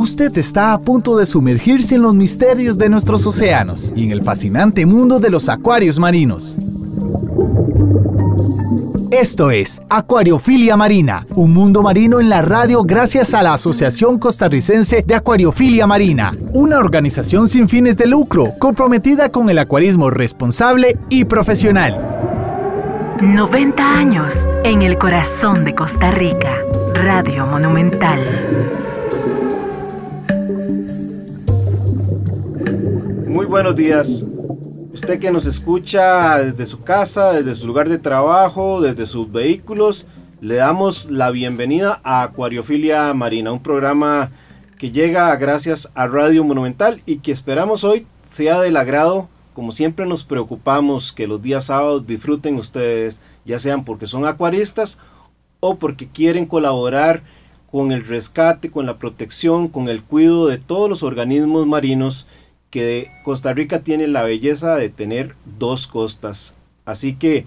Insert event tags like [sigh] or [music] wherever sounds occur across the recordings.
Usted está a punto de sumergirse en los misterios de nuestros océanos y en el fascinante mundo de los acuarios marinos. Esto es Acuariofilia Marina, un mundo marino en la radio gracias a la Asociación Costarricense de Acuariofilia Marina, una organización sin fines de lucro comprometida con el acuarismo responsable y profesional. 90 años en el corazón de Costa Rica, Radio Monumental. Muy buenos días. Usted que nos escucha desde su casa, desde su lugar de trabajo, desde sus vehículos, le damos la bienvenida a Acuariofilia Marina, un programa que llega gracias a Radio Monumental y que esperamos hoy sea del agrado. Como siempre nos preocupamos que los días sábados disfruten ustedes, ya sean porque son acuaristas o porque quieren colaborar con el rescate, con la protección, con el cuidado de todos los organismos marinos que Costa Rica tiene la belleza de tener dos costas. Así que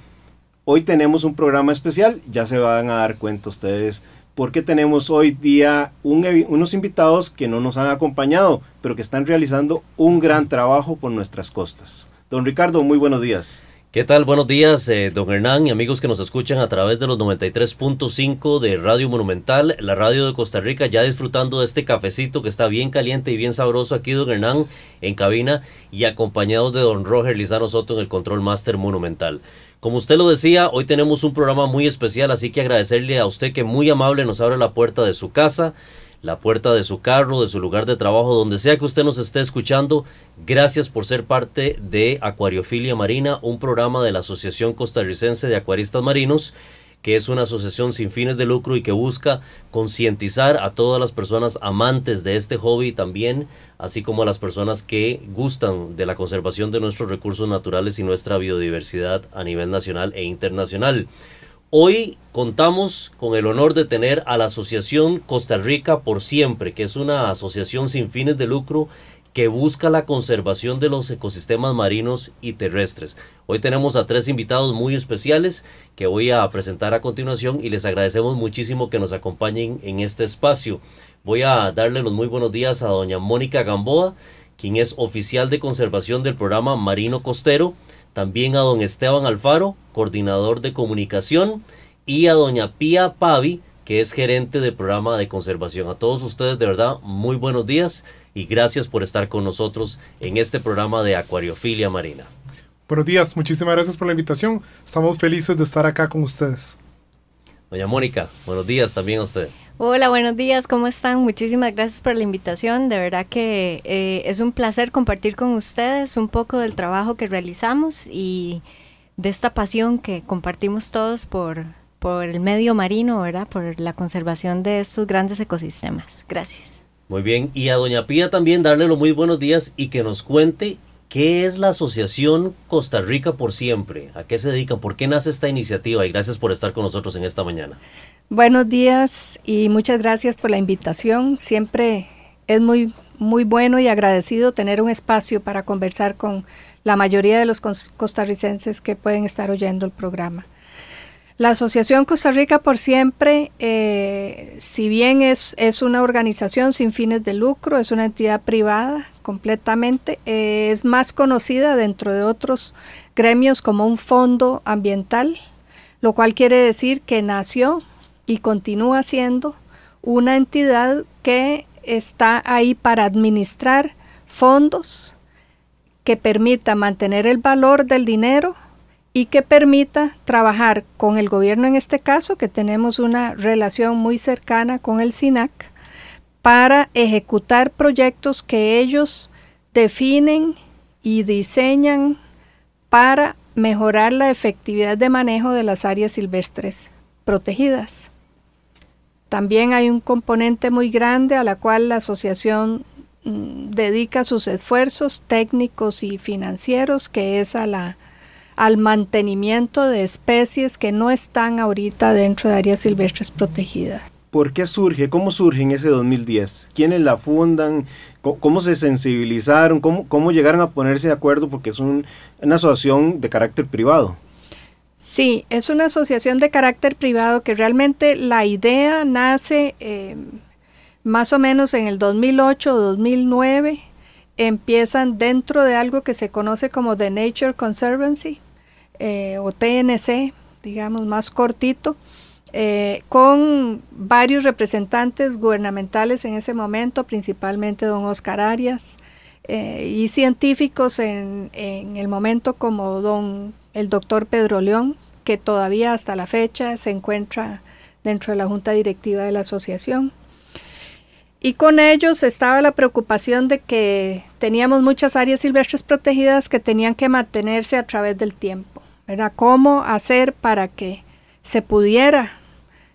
hoy tenemos un programa especial, ya se van a dar cuenta ustedes, porque tenemos hoy día unos invitados que no nos han acompañado, pero que están realizando un gran trabajo con nuestras costas. Don Ricardo, muy buenos días. ¿Qué tal? Buenos días, eh, don Hernán y amigos que nos escuchan a través de los 93.5 de Radio Monumental, la radio de Costa Rica, ya disfrutando de este cafecito que está bien caliente y bien sabroso aquí, don Hernán, en cabina y acompañados de don Roger Lizano Soto en el Control Master Monumental. Como usted lo decía, hoy tenemos un programa muy especial, así que agradecerle a usted que muy amable nos abre la puerta de su casa la puerta de su carro, de su lugar de trabajo, donde sea que usted nos esté escuchando. Gracias por ser parte de Acuariofilia Marina, un programa de la Asociación Costarricense de Acuaristas Marinos que es una asociación sin fines de lucro y que busca concientizar a todas las personas amantes de este hobby también, así como a las personas que gustan de la conservación de nuestros recursos naturales y nuestra biodiversidad a nivel nacional e internacional. Hoy contamos con el honor de tener a la Asociación Costa Rica por Siempre, que es una asociación sin fines de lucro que busca la conservación de los ecosistemas marinos y terrestres. Hoy tenemos a tres invitados muy especiales que voy a presentar a continuación y les agradecemos muchísimo que nos acompañen en este espacio. Voy a darle los muy buenos días a doña Mónica Gamboa, quien es oficial de conservación del programa Marino Costero, también a don Esteban Alfaro, coordinador de comunicación, y a doña Pía Pavi, que es gerente de programa de conservación. A todos ustedes, de verdad, muy buenos días y gracias por estar con nosotros en este programa de Acuariofilia Marina. Buenos días, muchísimas gracias por la invitación. Estamos felices de estar acá con ustedes. Doña Mónica, buenos días también a usted. Hola, buenos días, ¿cómo están? Muchísimas gracias por la invitación. De verdad que eh, es un placer compartir con ustedes un poco del trabajo que realizamos y de esta pasión que compartimos todos por, por el medio marino, ¿verdad? Por la conservación de estos grandes ecosistemas. Gracias. Muy bien, y a doña Pía también darle los muy buenos días y que nos cuente qué es la Asociación Costa Rica por Siempre, a qué se dedica, por qué nace esta iniciativa y gracias por estar con nosotros en esta mañana. Buenos días y muchas gracias por la invitación. Siempre es muy, muy bueno y agradecido tener un espacio para conversar con la mayoría de los costarricenses que pueden estar oyendo el programa. La Asociación Costa Rica por Siempre, eh, si bien es, es, una organización sin fines de lucro, es una entidad privada completamente, eh, es más conocida dentro de otros gremios como un fondo ambiental, lo cual quiere decir que nació y continúa siendo una entidad que está ahí para administrar fondos que permita mantener el valor del dinero y que permita trabajar con el gobierno en este caso, que tenemos una relación muy cercana con el SINAC, para ejecutar proyectos que ellos definen y diseñan para mejorar la efectividad de manejo de las áreas silvestres protegidas. También hay un componente muy grande a la cual la asociación mm, dedica sus esfuerzos técnicos y financieros, que es a la, al mantenimiento de especies que no están ahorita dentro de áreas silvestres protegidas. ¿Por qué surge? ¿Cómo surge en ese 2010? ¿Quiénes la fundan? ¿Cómo, se sensibilizaron? ¿Cómo, llegaron a ponerse de acuerdo? Porque es una asociación de carácter privado. Sí, es una asociación de carácter privado que realmente la idea nace eh, más o menos en el 2008-2009. o Empiezan dentro de algo que se conoce como The Nature Conservancy eh, o TNC, digamos más cortito, eh, con varios representantes gubernamentales en ese momento, principalmente don Oscar Arias. y científicos en el momento como don el doctor Pedro León, que todavía hasta la fecha se encuentra dentro de la junta directiva de la asociación. Y con ellos estaba la preocupación de que teníamos muchas áreas silvestres protegidas que tenían que mantenerse a través del tiempo. Era ¿Cómo hacer para que se pudiera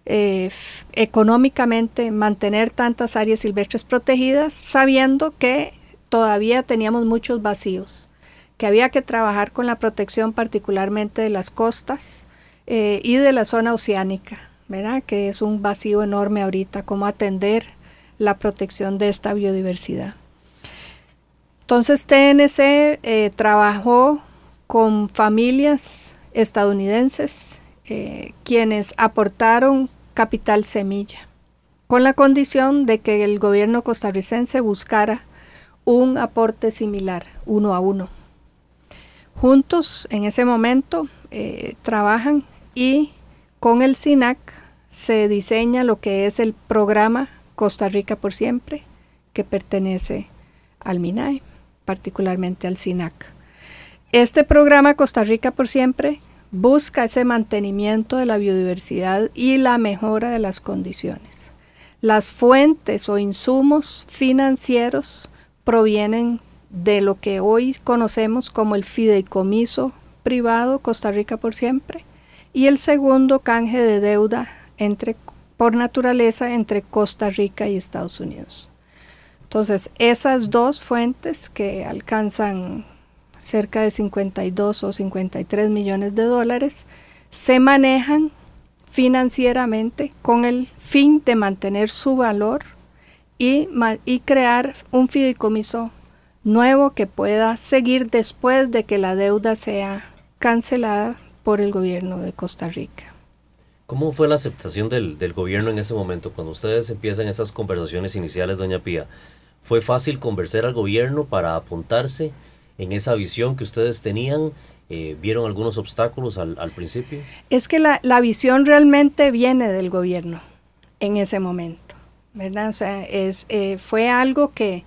eh, económicamente mantener tantas áreas silvestres protegidas sabiendo que todavía teníamos muchos vacíos? que había que trabajar con la protección particularmente de las costas eh, y de la zona oceánica, ¿verdad? que es un vacío enorme ahorita, cómo atender la protección de esta biodiversidad. Entonces TNC eh, trabajó con familias estadounidenses eh, quienes aportaron capital semilla, con la condición de que el gobierno costarricense buscara un aporte similar, uno a uno. Juntos en ese momento eh, trabajan y con el SINAC se diseña lo que es el programa Costa Rica por siempre, que pertenece al MINAE, particularmente al SINAC. Este programa Costa Rica por siempre busca ese mantenimiento de la biodiversidad y la mejora de las condiciones. Las fuentes o insumos financieros provienen de lo que hoy conocemos como el fideicomiso privado Costa Rica por siempre y el segundo canje de deuda entre, por naturaleza entre Costa Rica y Estados Unidos. Entonces, esas dos fuentes que alcanzan cerca de 52 o 53 millones de dólares se manejan financieramente con el fin de mantener su valor y, y crear un fideicomiso nuevo que pueda seguir después de que la deuda sea cancelada por el gobierno de Costa Rica. ¿Cómo fue la aceptación del, gobierno en ese momento? Cuando ustedes empiezan esas conversaciones iniciales, doña Pía, ¿fue fácil convencer al gobierno para apuntarse en esa visión que ustedes tenían? Eh, ¿Vieron algunos obstáculos al, principio? Es que la, visión realmente viene del gobierno en ese momento, ¿verdad? O sea, es, eh, fue algo que,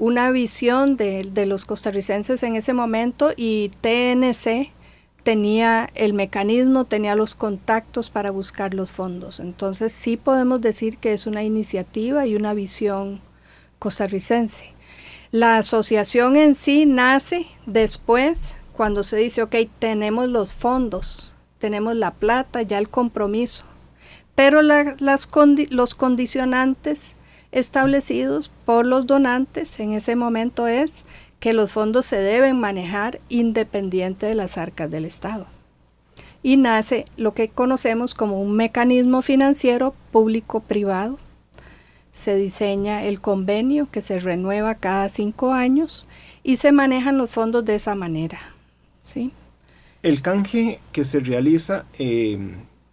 una visión de, los costarricenses en ese momento y TNC tenía el mecanismo, tenía los contactos para buscar los fondos. Entonces sí podemos decir que es una iniciativa y una visión costarricense. La asociación en sí nace después cuando se dice, ok, tenemos los fondos, tenemos la plata, ya el compromiso, pero las los condicionantes establecidos por los donantes en ese momento es que los fondos se deben manejar independiente de las arcas del Estado. Y nace lo que conocemos como un mecanismo financiero público-privado. Se diseña el convenio que se renueva cada cinco años y se manejan los fondos de esa manera. ¿sí? El canje que se realiza, eh,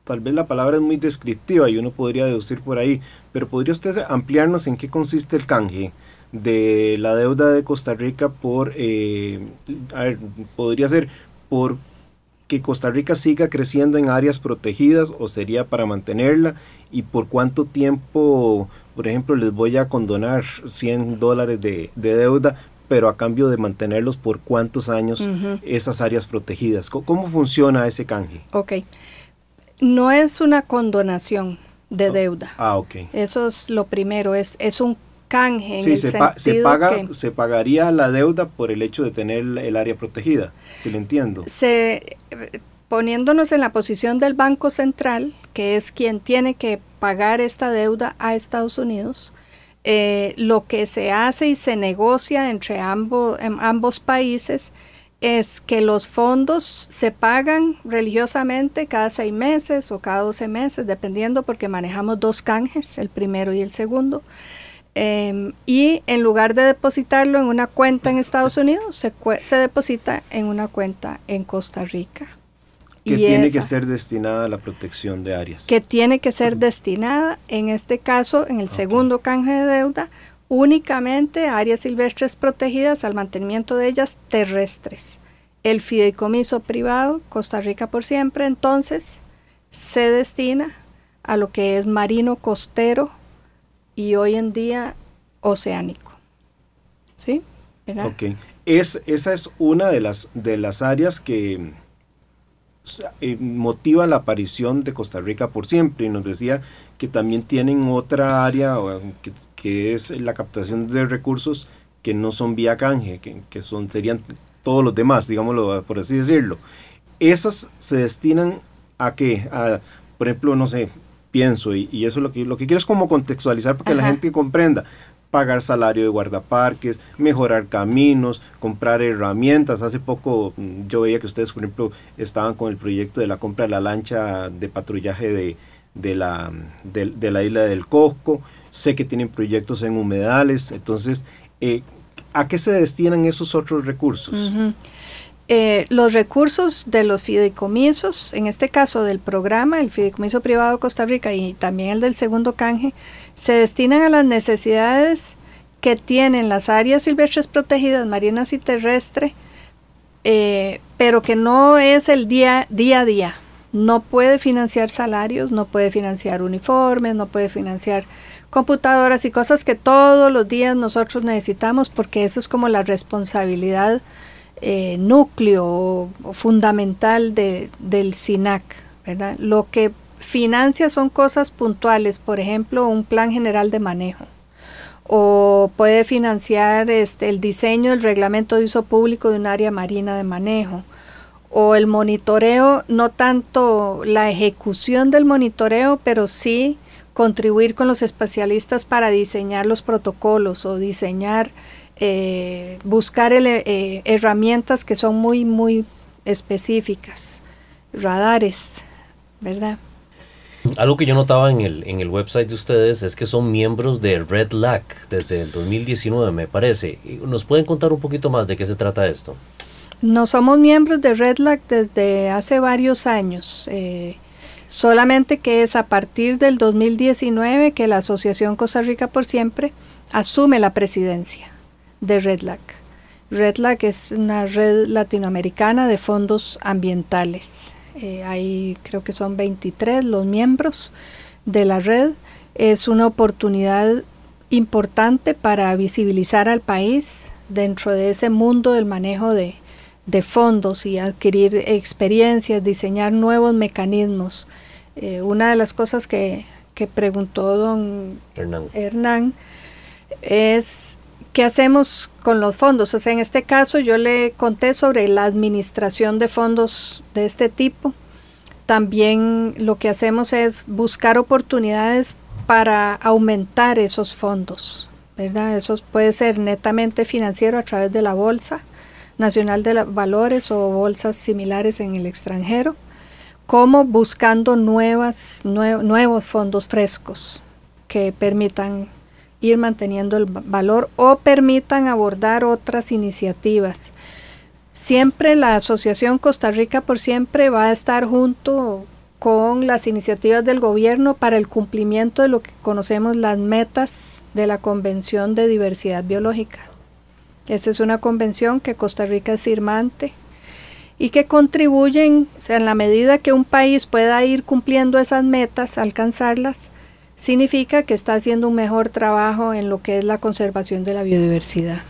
tal vez la palabra es muy descriptiva y uno podría deducir por ahí, pero ¿podría usted ampliarnos en qué consiste el canje? de la deuda de Costa Rica por, eh, podría ser por que Costa Rica siga creciendo en áreas protegidas o sería para mantenerla y por cuánto tiempo, por ejemplo, les voy a condonar 100 dólares de, deuda, pero a cambio de mantenerlos por cuántos años esas áreas protegidas. ¿Cómo, ¿Cómo funciona ese canje? Ok, no es una condonación, de deuda. Ah, ok. Eso es lo primero, es, es un canje. En se, se, paga, se pagaría la deuda por el hecho de tener el área protegida, si lo entiendo. Se, poniéndonos en la posición del Banco Central, que es quien tiene que pagar esta deuda a Estados Unidos, eh, lo que se hace y se negocia entre ambos, ambos países es que los fondos se pagan religiosamente cada seis meses o cada doce meses, dependiendo porque manejamos dos canjes, el primero y el segundo. Em, y en lugar de depositarlo en una cuenta en Estados Unidos, se, se deposita en una cuenta en Costa Rica. Que tiene que ser destinada a la protección de áreas. Que tiene que ser destinada, en este caso, en el segundo canje de deuda, únicamente áreas silvestres protegidas al mantenimiento de ellas terrestres. El fideicomiso privado, Costa Rica por siempre, entonces se destina a lo que es marino costero y hoy en día oceánico. ¿Sí? Es, esa es una de las, de las áreas que, eh, motiva la aparición de Costa Rica por siempre y nos decía que también tienen otra área que es la captación de recursos que no son vía canje, que, son, serían todos los demás, digámoslo por así decirlo. Esas se destinan a qué? A, por ejemplo, no sé, pienso, y, eso es lo que, lo que quiero es como contextualizar para que la gente comprenda pagar salario de guardaparques, mejorar caminos, comprar herramientas. Hace poco mm, yo veía que ustedes, por ejemplo, estaban con el proyecto de la compra de la lancha de patrullaje de, la, mm, de, de la isla del Cosco sé que tienen proyectos en humedales, entonces, eh, ¿a qué se destinan esos otros recursos? Eh, los recursos de los fideicomisos, en este caso del programa, el Fideicomiso Privado Costa Rica y también el del segundo canje, se destinan a las necesidades que tienen las áreas silvestres protegidas, marinas y terrestres, eh, pero que no es el día, día a día. No puede financiar salarios, no puede financiar uniformes, no puede financiar computadoras y cosas que todos los días nosotros necesitamos porque eso es como la responsabilidad eh, núcleo o, fundamental del SINAC. ¿verdad? Lo que financia son cosas puntuales, por ejemplo, un plan general de manejo o puede financiar este, el diseño del reglamento de uso público de un área marina de manejo o el monitoreo, no tanto la ejecución del monitoreo, pero sí contribuir con los especialistas para diseñar los protocolos o diseñar, eh, buscar eh, herramientas que son muy, muy específicas, radares, ¿verdad? Algo que yo notaba en el, en el website de ustedes es que son miembros de Red desde el 2019, me parece. ¿Nos pueden contar un poquito más de qué se trata esto? No somos miembros de Red desde hace varios años. Eh, solamente que es a partir del 2019 que la Asociación Costa Rica por Siempre asume la presidencia de RedLAC. RedLAC es una red latinoamericana de fondos ambientales. hay eh, creo que son 23 los miembros de la red. Es una oportunidad importante para visibilizar al país dentro de ese mundo del manejo de, de fondos y adquirir experiencias, diseñar nuevos mecanismos. Eh, una de las cosas que, preguntó don Hernán. es qué hacemos con los fondos. en este caso yo le conté sobre la administración de fondos de este tipo. También lo que hacemos es buscar oportunidades para aumentar esos fondos, ¿verdad? Eso puede ser netamente financiero a través de la bolsa nacional de valores o bolsas similares en el extranjero, como buscando nuevas, nuevos fondos frescos que permitan ir manteniendo el valor o permitan abordar otras iniciativas. Siempre la Asociación Costa Rica por Siempre va a estar junto con las iniciativas del gobierno para el cumplimiento de lo que conocemos las metas de la Convención de Diversidad Biológica. Esa es una convención que Costa Rica es firmante y que contribuyen, o sea, en la medida que un país pueda ir cumpliendo esas metas, alcanzarlas, significa que está haciendo un mejor trabajo en lo que es la conservación de la biodiversidad.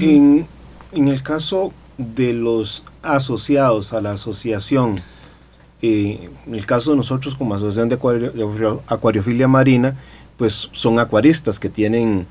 en, el caso de los asociados a la asociación, y eh, en el caso de nosotros como Asociación de, de Acuariofilia Marina, pues son acuaristas que tienen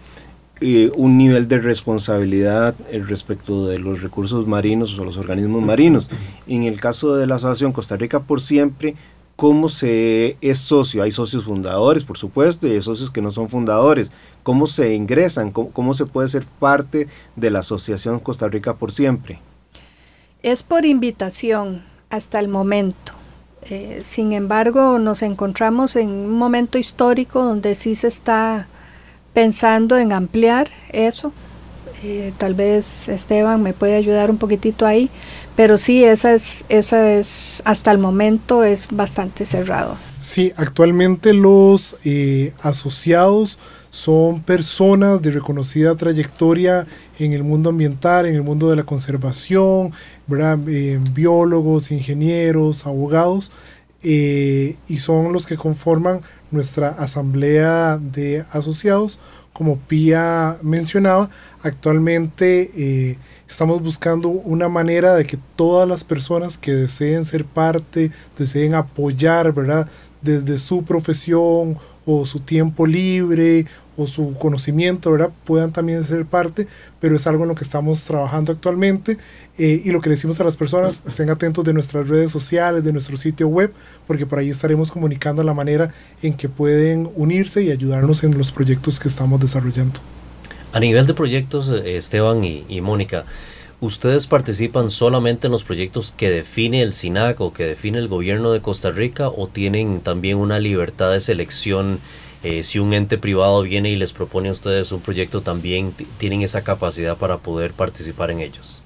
eh, un nivel de responsabilidad eh, respecto de los recursos marinos o los organismos marinos. En el caso de la Asociación Costa Rica por Siempre, ¿cómo se es socio? Hay socios fundadores, por supuesto, y hay socios que no son fundadores. ¿Cómo se ingresan? ¿Cómo, se puede ser parte de la Asociación Costa Rica por Siempre? Es por invitación hasta el momento. Eh, sin embargo, nos encontramos en un momento histórico donde sí se está pensando en ampliar eso. Eh, tal vez Esteban me puede ayudar un poquitito ahí, pero sí, esa es, esa es hasta el momento es bastante cerrado. Sí, actualmente los eh, asociados son personas de reconocida trayectoria en el mundo ambiental, en el mundo de la conservación, eh, biólogos, ingenieros, abogados, y son los que conforman nuestra asamblea de asociados. Como Pía mencionaba, actualmente eh, estamos buscando una manera de que todas las personas que deseen ser parte, deseen apoyar, ¿verdad? Desde su profesión o su tiempo libre o su conocimiento, ¿verdad? Puedan también ser parte, pero es algo en lo que estamos trabajando actualmente eh, y lo que decimos a las personas, estén atentos de nuestras redes sociales, de nuestro sitio web, porque por ahí estaremos comunicando la manera en que pueden unirse y ayudarnos en los proyectos que estamos desarrollando. A nivel de proyectos, eh, Esteban y, y Mónica, ¿ustedes participan solamente en los proyectos que define el SINAC o que define el gobierno de Costa Rica o tienen también una libertad de selección? Eh, si un ente privado viene y les propone a ustedes un proyecto, también tienen esa capacidad para poder participar en ellos.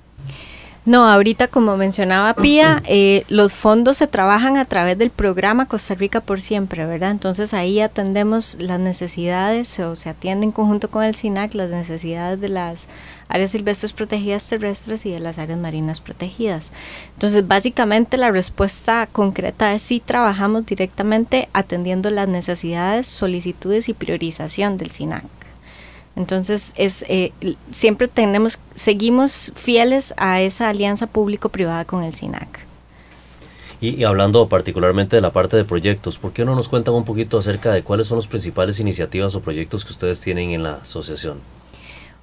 No, ahorita como mencionaba Pía, [clears throat] eh, los fondos se trabajan a través del programa Costa Rica por siempre, ¿verdad? Entonces ahí atendemos las necesidades o se atiende en conjunto con el SINAC las necesidades de las áreas silvestres protegidas terrestres y de las áreas marinas protegidas. Entonces básicamente la respuesta concreta es sí, trabajamos directamente atendiendo las necesidades, solicitudes y priorización del SINAC. Entonces, es, eh, siempre tenemos, seguimos fieles a esa alianza público-privada con el SINAC. Y, hablando particularmente de la parte de proyectos, ¿por qué no nos cuentan un poquito acerca de cuáles son las principales iniciativas o proyectos que ustedes tienen en la asociación?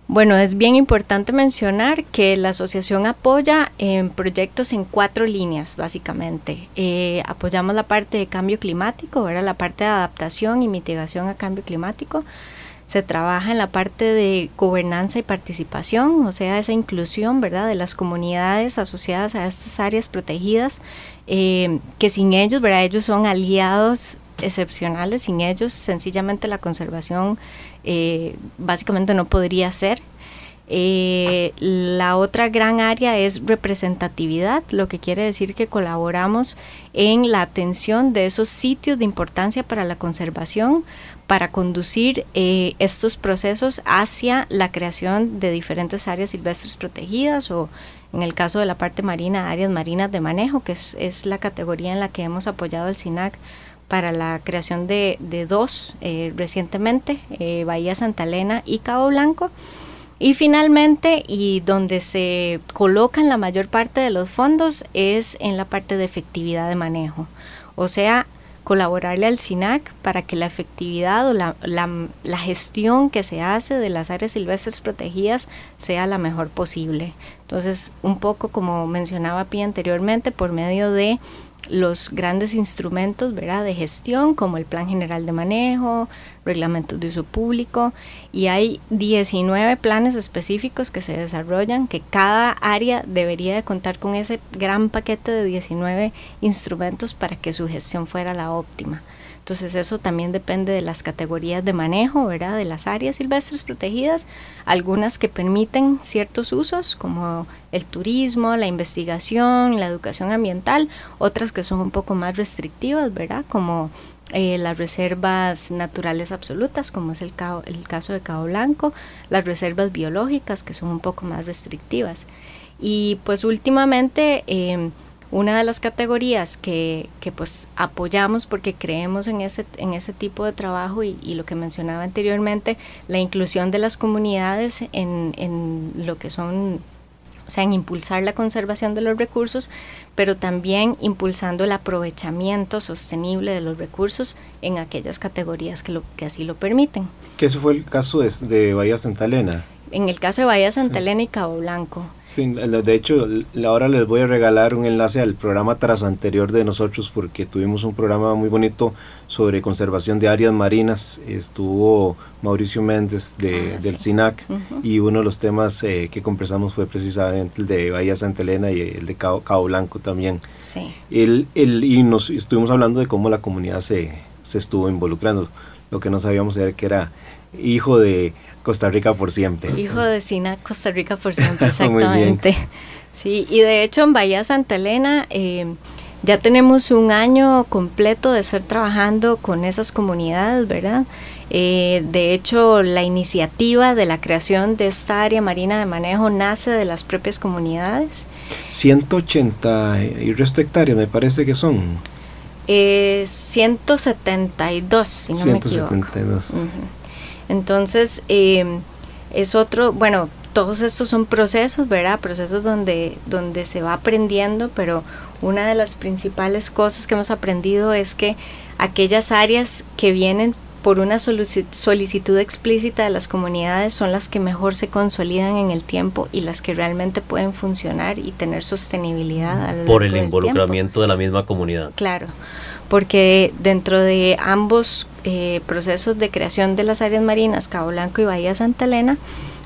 Bueno, es bien importante mencionar que la asociación apoya en proyectos en cuatro líneas, básicamente. Eh, apoyamos la parte de cambio climático, era la parte de adaptación y mitigación a cambio climático se trabaja en la parte de gobernanza y participación, o sea, esa inclusión, ¿verdad?, de las comunidades asociadas a estas áreas protegidas, eh, que sin ellos, ¿verdad?, ellos son aliados excepcionales, sin ellos sencillamente la conservación eh, básicamente no podría ser eh, la otra gran área es representatividad, lo que quiere decir que colaboramos en la atención de esos sitios de importancia para la conservación, para conducir eh, estos procesos hacia la creación de diferentes áreas silvestres protegidas o en el caso de la parte marina, áreas marinas de manejo, que es, la categoría en la que hemos apoyado al SINAC para la creación de, dos eh, recientemente, Bahía Santa Elena y Cabo Blanco. Y finalmente, y donde se colocan la mayor parte de los fondos es en la parte de efectividad de manejo, o sea, colaborarle al SINAC para que la efectividad o la, gestión que se hace de las áreas silvestres protegidas sea la mejor posible. Entonces, un poco como mencionaba Pi anteriormente, por medio de los grandes instrumentos de gestión como el Plan General de Manejo, reglamentos de uso público y hay 19 planes específicos que se desarrollan que cada área debería de contar con ese gran paquete de 19 instrumentos para que su gestión fuera la óptima. Entonces eso también depende de las categorías de manejo, ¿verdad? De las áreas silvestres protegidas, algunas que permiten ciertos usos como el turismo, la investigación, la educación ambiental, otras que son un poco más restrictivas, ¿verdad? Como eh, las reservas naturales absolutas, como es el, caso de Cabo Blanco, las reservas biológicas, que son un poco más restrictivas. Y pues últimamente... Em, una de las categorías que, que pues apoyamos porque creemos en ese, en ese tipo de trabajo y, lo que mencionaba anteriormente, la inclusión de las comunidades en, lo que son o sea, en impulsar la conservación de los recursos, pero también impulsando el aprovechamiento sostenible de los recursos en aquellas categorías que, lo, que así lo permiten. Que eso fue el caso de, de Bahía Santa en el caso de Bahía Santa Elena y Cabo Blanco. Sí, de hecho, ahora les voy a regalar un enlace al programa tras anterior de nosotros porque tuvimos un programa muy bonito sobre conservación de áreas marinas. Estuvo Mauricio Méndez de, ah, del SINAC y uno de los temas eh, que conversamos fue precisamente el de Bahía Santa Elena y el de Cabo, Blanco también. Sí. El, el, y nos estuvimos hablando de cómo la comunidad se, se estuvo involucrando. Lo que no sabíamos era que era hijo de Costa Rica por siempre. Hijo de Sina, Costa Rica por [laughs] siempre, exactamente. Sí, y de hecho en Bahía Santa Elena eh, ya tenemos un año completo de estar trabajando con esas comunidades, ¿verdad? Eh, de hecho, la iniciativa de la creación de esta área marina de manejo nace de las propias comunidades. 180 y resto hectáreas me parece que son. 172, eh, si entonces, eh, es otro, bueno, todos estos son procesos, ¿verdad? Procesos donde, donde se va aprendiendo, pero una de las principales cosas que hemos aprendido es que aquellas áreas que vienen por una solicitud explícita de las comunidades son las que mejor se consolidan en el tiempo y las que realmente pueden funcionar y tener sostenibilidad. por el involucramiento de la misma comunidad. Claro, porque dentro de ambos eh, procesos de creación de las áreas marinas Cabo Blanco y Bahía Santa Elena.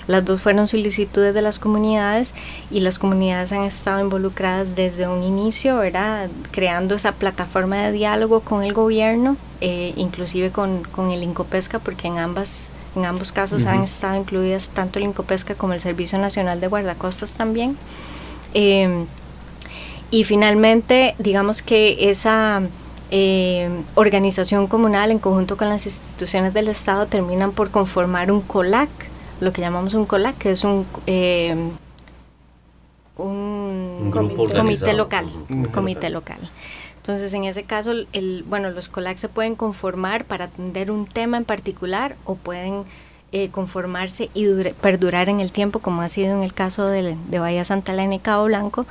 Las dos fueron solicitudes de las comunidades y las comunidades han estado involucradas desde un inicio, ¿verdad? creando esa plataforma de diálogo con el gobierno, eh, inclusive con, con, el Incopesca, porque en ambas en ambos casos han estado incluidas tanto el Incopesca como el Servicio Nacional de Guardacostas también. Eh, y finalmente, digamos que esa eh, organización comunal en conjunto con las instituciones del Estado terminan por conformar un COLAC, lo que llamamos un COLAC, que es un, eh, un, comité, local, comité local. Entonces, en ese caso, el, bueno, los COLAC se pueden conformar para atender un tema en particular o pueden eh, conformarse y perdurar en el tiempo, como ha sido en el caso de, de Bahía Santa Elena y Cabo Blanco,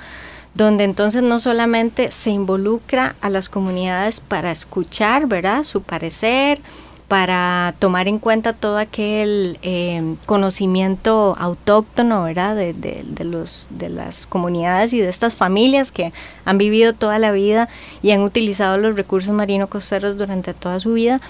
donde entonces no solamente se involucra a las comunidades para escuchar, ¿verdad? Su parecer, para tomar en cuenta todo aquel em, conocimiento autóctono, ¿verdad? De, los, de las comunidades y de estas familias que han vivido toda la vida y han utilizado los recursos marino-costeros durante toda su vida,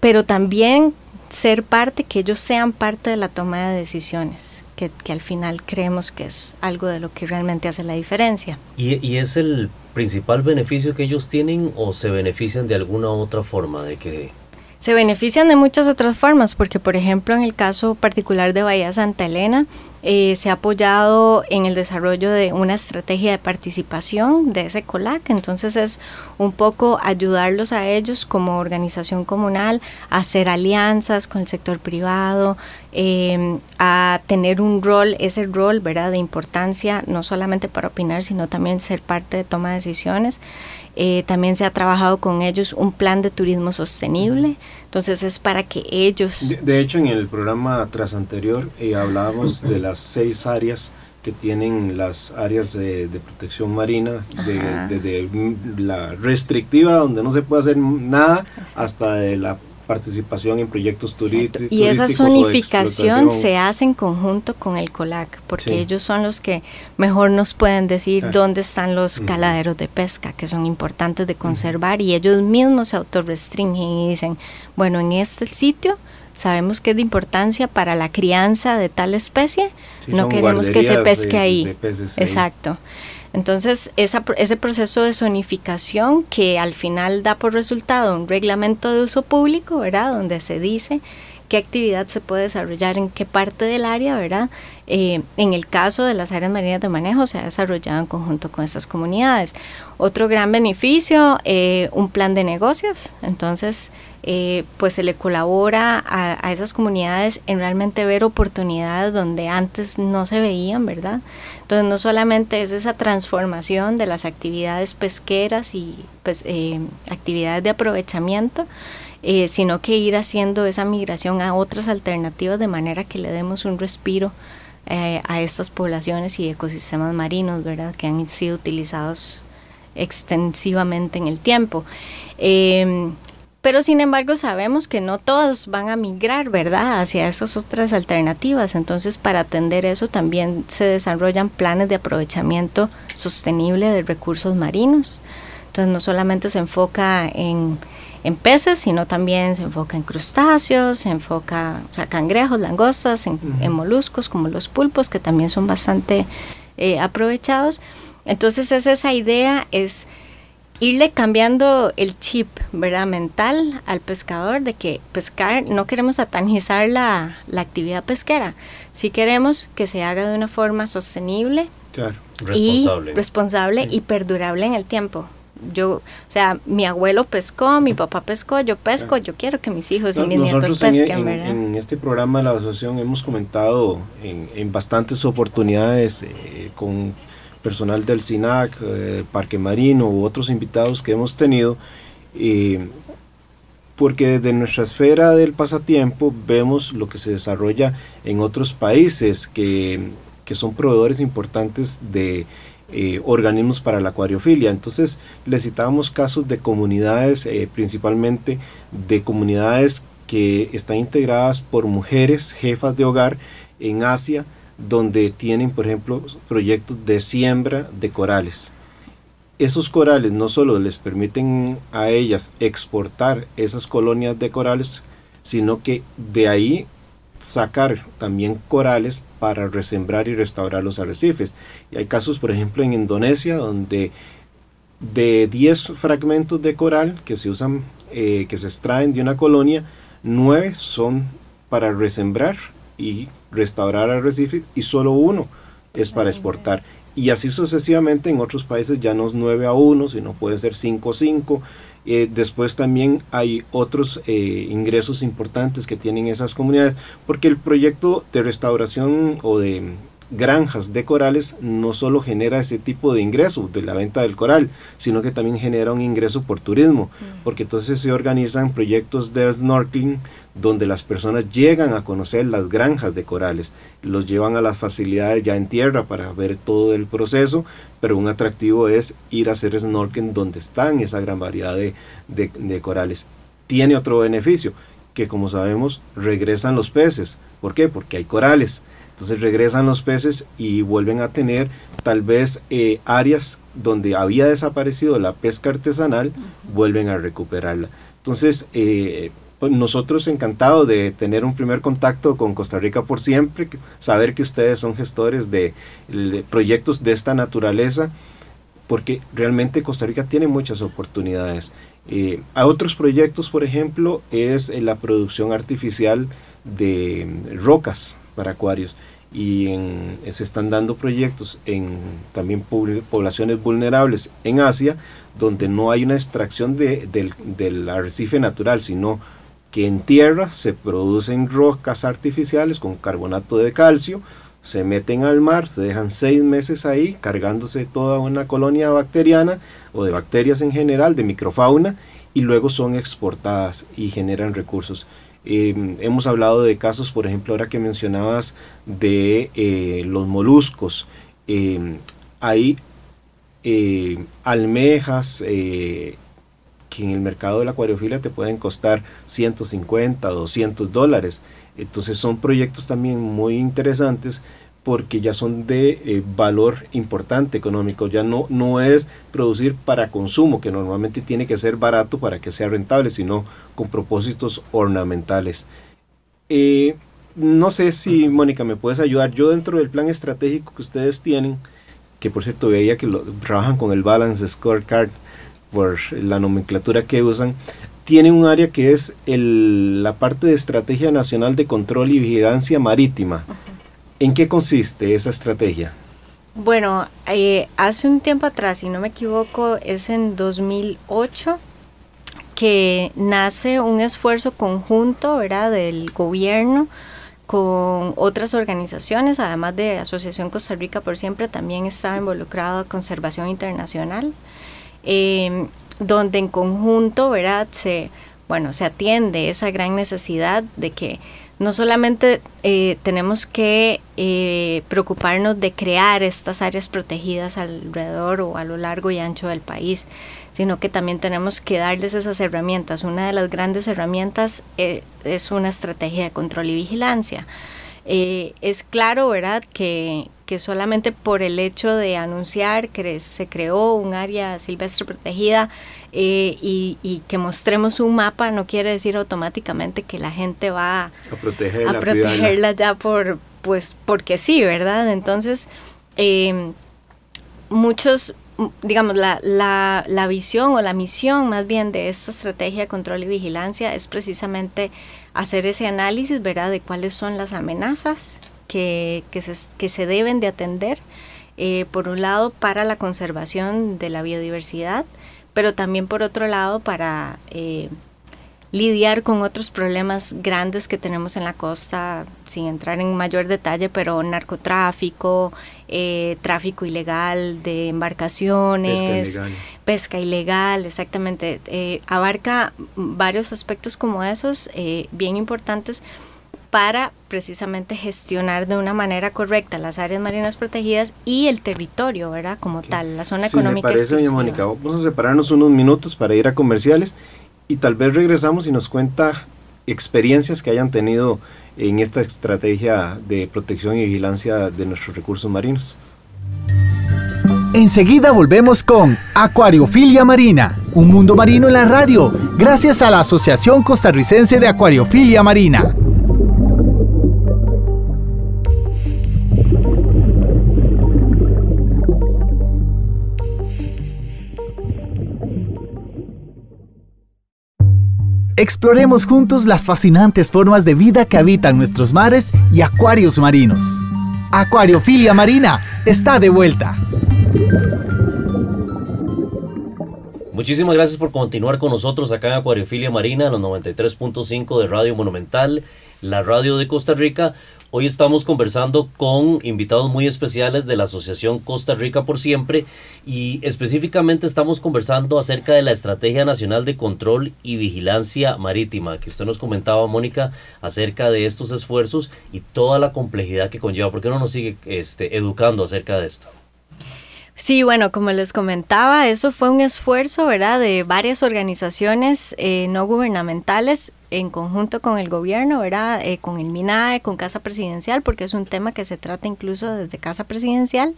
pero también ser parte, que ellos sean parte de la toma de decisiones que, al final creemos que es algo de lo que realmente hace la diferencia. ¿Y, ¿Y, es el principal beneficio que ellos tienen o se benefician de alguna otra forma de que... Se benefician de muchas otras formas, porque por ejemplo en el caso particular de Bahía Santa Elena, eh, se ha apoyado en el desarrollo de una estrategia de participación de ese COLAC, entonces es un poco ayudarlos a ellos como organización comunal a hacer alianzas con el sector privado, eh, a tener un rol, ese rol ¿verdad? de importancia, no solamente para opinar, sino también ser parte de toma de decisiones. Eh, también se ha trabajado con ellos un plan de turismo sostenible, entonces es para que ellos... De, hecho, en el programa tras anterior eh, hablábamos de las seis áreas que tienen las áreas de, protección marina, desde de, la restrictiva donde no se puede hacer nada, hasta de la participación en proyectos turísticos. Y esa zonificación se hace en conjunto con el COLAC, porque ellos son los que mejor nos pueden decir ah. dónde están los caladeros de pesca, que son importantes de conservar, y ellos mismos se autorrestringen y dicen, bueno, en este sitio sabemos que es de importancia para la crianza de tal especie, no queremos que se pesque ahí. Exacto. Entonces, ese proceso de zonificación que al final da por resultado un reglamento de uso público, ¿verdad? Donde se dice qué actividad se puede desarrollar en qué parte del área, ¿verdad? Eh, en el caso de las áreas marinas de manejo, se ha desarrollado en conjunto con esas comunidades. Otro gran beneficio, eh, un plan de negocios. Entonces, eh, pues se le colabora a, a, esas comunidades en realmente ver oportunidades donde antes no se veían, ¿verdad? Entonces, no solamente es esa transformación de las actividades pesqueras y pues, actividades de aprovechamiento, sino que ir haciendo esa migración a otras alternativas de manera que le demos un respiro eh, a estas poblaciones y ecosistemas marinos, ¿verdad? Que han sido utilizados extensivamente en el tiempo. Em, pero sin embargo sabemos que no todos van a migrar, ¿verdad? Hacia esas otras alternativas. Entonces, para atender eso también se desarrollan planes de aprovechamiento sostenible de recursos marinos. Entonces, no solamente se enfoca en en peces, sino también se enfoca en crustáceos, se enfoca, o cangrejos, langostas, en, moluscos como los pulpos, que también son bastante eh, aprovechados. Entonces es esa idea, es irle cambiando el chip, ¿verdad? Mental al pescador de que pescar, no queremos atanizar la, actividad pesquera, sí queremos que se haga de una forma sostenible. Claro. Y responsable. y perdurable en el tiempo yo, o sea, mi abuelo pescó, mi papá pescó, yo pesco, yo quiero que mis hijos y mis nietos e-, pesquen, en, ¿verdad? En, este programa de la asociación hemos comentado en, en bastantes oportunidades eh, con personal del SINAC, eh, Parque Marino u otros invitados que hemos tenido, porque desde nuestra esfera del pasatiempo vemos lo que se desarrolla en otros países que, que son proveedores importantes de eh, organismos para la acuariofilia. Entonces le citábamos casos de comunidades, eh, principalmente de comunidades que están integradas por mujeres jefas de hogar en Asia, donde tienen, por ejemplo, proyectos de siembra de corales. Esos corales no solo les permiten a ellas exportar esas colonias de corales, sino que de ahí sacar también corales para resembrar y restaurar los arrecifes. Y hay casos, por ejemplo, en Indonesia, donde de 10 fragmentos de coral que se usan, eh, que se extraen de una colonia, 9 son para resembrar y restaurar arrecifes y solo uno es para exportar. Y así sucesivamente en otros países ya no es 9 a 1, sino puede ser 5 a 5. Eh, después también hay otros eh, ingresos importantes que tienen esas comunidades, porque el proyecto de restauración o de granjas de corales no solo genera ese tipo de ingreso de la venta del coral, sino que también genera un ingreso por turismo, mm. porque entonces se organizan proyectos de snorkeling donde las personas llegan a conocer las granjas de corales, los llevan a las facilidades ya en tierra para ver todo el proceso, pero un atractivo es ir a hacer snorkeling donde están esa gran variedad de, de, de corales. Tiene otro beneficio, que como sabemos regresan los peces. ¿Por qué? Porque hay corales. Entonces regresan los peces y vuelven a tener tal vez eh, áreas donde había desaparecido la pesca artesanal, vuelven a recuperarla. Entonces, eh, pues nosotros encantados de tener un primer contacto con Costa Rica por siempre, saber que ustedes son gestores de, proyectos de esta naturaleza, porque realmente Costa Rica tiene muchas oportunidades. Eh, a otros proyectos, por ejemplo, es la producción artificial de mm, rocas, para acuarios. Y eh, se están dando proyectos en también poblaciones vulnerables en Asia, donde no hay una extracción del, del arrecife natural, sino que en tierra se producen rocas artificiales con carbonato de calcio, se meten al mar, se dejan seis meses ahí cargándose toda una colonia bacteriana o de bacterias en general, de microfauna, y luego son exportadas y generan recursos. Em, hemos hablado de casos, por ejemplo, ahora que mencionabas de eh, los moluscos. Em, hay eh, almejas eh, que en el mercado de la acuariofilia te pueden costar 150, 200 dólares. Entonces son proyectos también muy interesantes porque ya son de eh, valor importante económico, ya no, no es producir para consumo, que normalmente tiene que ser barato para que sea rentable, sino con propósitos ornamentales. Eh, no sé si, Mónica, me puedes ayudar. Yo dentro del plan estratégico que ustedes tienen, que por cierto veía que trabajan con el Balance Scorecard por la nomenclatura que usan, tienen un área que es la parte de Estrategia Nacional de Control y Vigilancia Marítima. ¿En qué consiste esa estrategia? Bueno, eh, hace un tiempo atrás, si no me equivoco, es en 2008 que nace un esfuerzo conjunto ¿verdad? del gobierno con otras organizaciones, además de Asociación Costa Rica por Siempre, también estaba involucrada Conservación Internacional, em, donde en conjunto ¿verdad? Se, bueno, se atiende esa gran necesidad de que no solamente eh, tenemos que eh, preocuparnos de crear estas áreas protegidas alrededor o a lo largo y ancho del país, sino que también tenemos que darles esas herramientas. Una de las grandes herramientas eh, es una estrategia de control y vigilancia. es claro, ¿verdad?, que, que solamente por el hecho de anunciar que se creó un área silvestre protegida eh, y, que mostremos un mapa no quiere decir automáticamente que la gente va a, protegerla, ya por pues porque sí, ¿verdad? Entonces, eh, muchos, digamos, la, la, la visión o la misión más bien de esta estrategia de control y vigilancia es precisamente hacer ese análisis, ¿verdad?, de cuáles son las amenazas que, que, se, que se deben de atender, eh, por un lado para la conservación de la biodiversidad, pero también por otro lado para eh, lidiar con otros problemas grandes que tenemos en la costa, sin entrar en mayor detalle, pero narcotráfico, eh, tráfico ilegal de embarcaciones, pesca ilegal, exactamente. abarca varios aspectos como esos, bien importantes, para precisamente gestionar de una manera correcta las áreas marinas protegidas y el territorio, ¿verdad? Como tal, la zona económica. parece doña Mónica. Vamos a separarnos unos minutos para ir a comerciales y tal vez regresamos y nos cuenta experiencias que hayan tenido en esta estrategia de protección y vigilancia de nuestros recursos marinos. Enseguida volvemos con Acuariofilia Marina, un mundo marino en la radio, gracias a la Asociación Costarricense de Acuariofilia Marina. Exploremos juntos las fascinantes formas de vida que habitan nuestros mares y acuarios marinos. Acuariofilia Marina está de vuelta. Muchísimas gracias por continuar con nosotros acá en Acuariofilia Marina, los 93.5 de Radio Monumental, la radio de Costa Rica. Hoy estamos conversando con invitados muy especiales de la Asociación Costa Rica por Siempre y específicamente estamos conversando acerca de la Estrategia Nacional de Control y Vigilancia Marítima, que usted nos comentaba, Mónica, acerca de estos esfuerzos y toda la complejidad que conlleva. ¿Por qué no nos sigue este, educando acerca de esto? Sí, bueno, como les comentaba, eso fue un esfuerzo, ¿verdad?, de varias organizaciones eh, no gubernamentales en conjunto con el gobierno, ¿verdad?, eh, con el MINAE, con Casa Presidencial, porque es un tema que se trata incluso desde Casa Presidencial.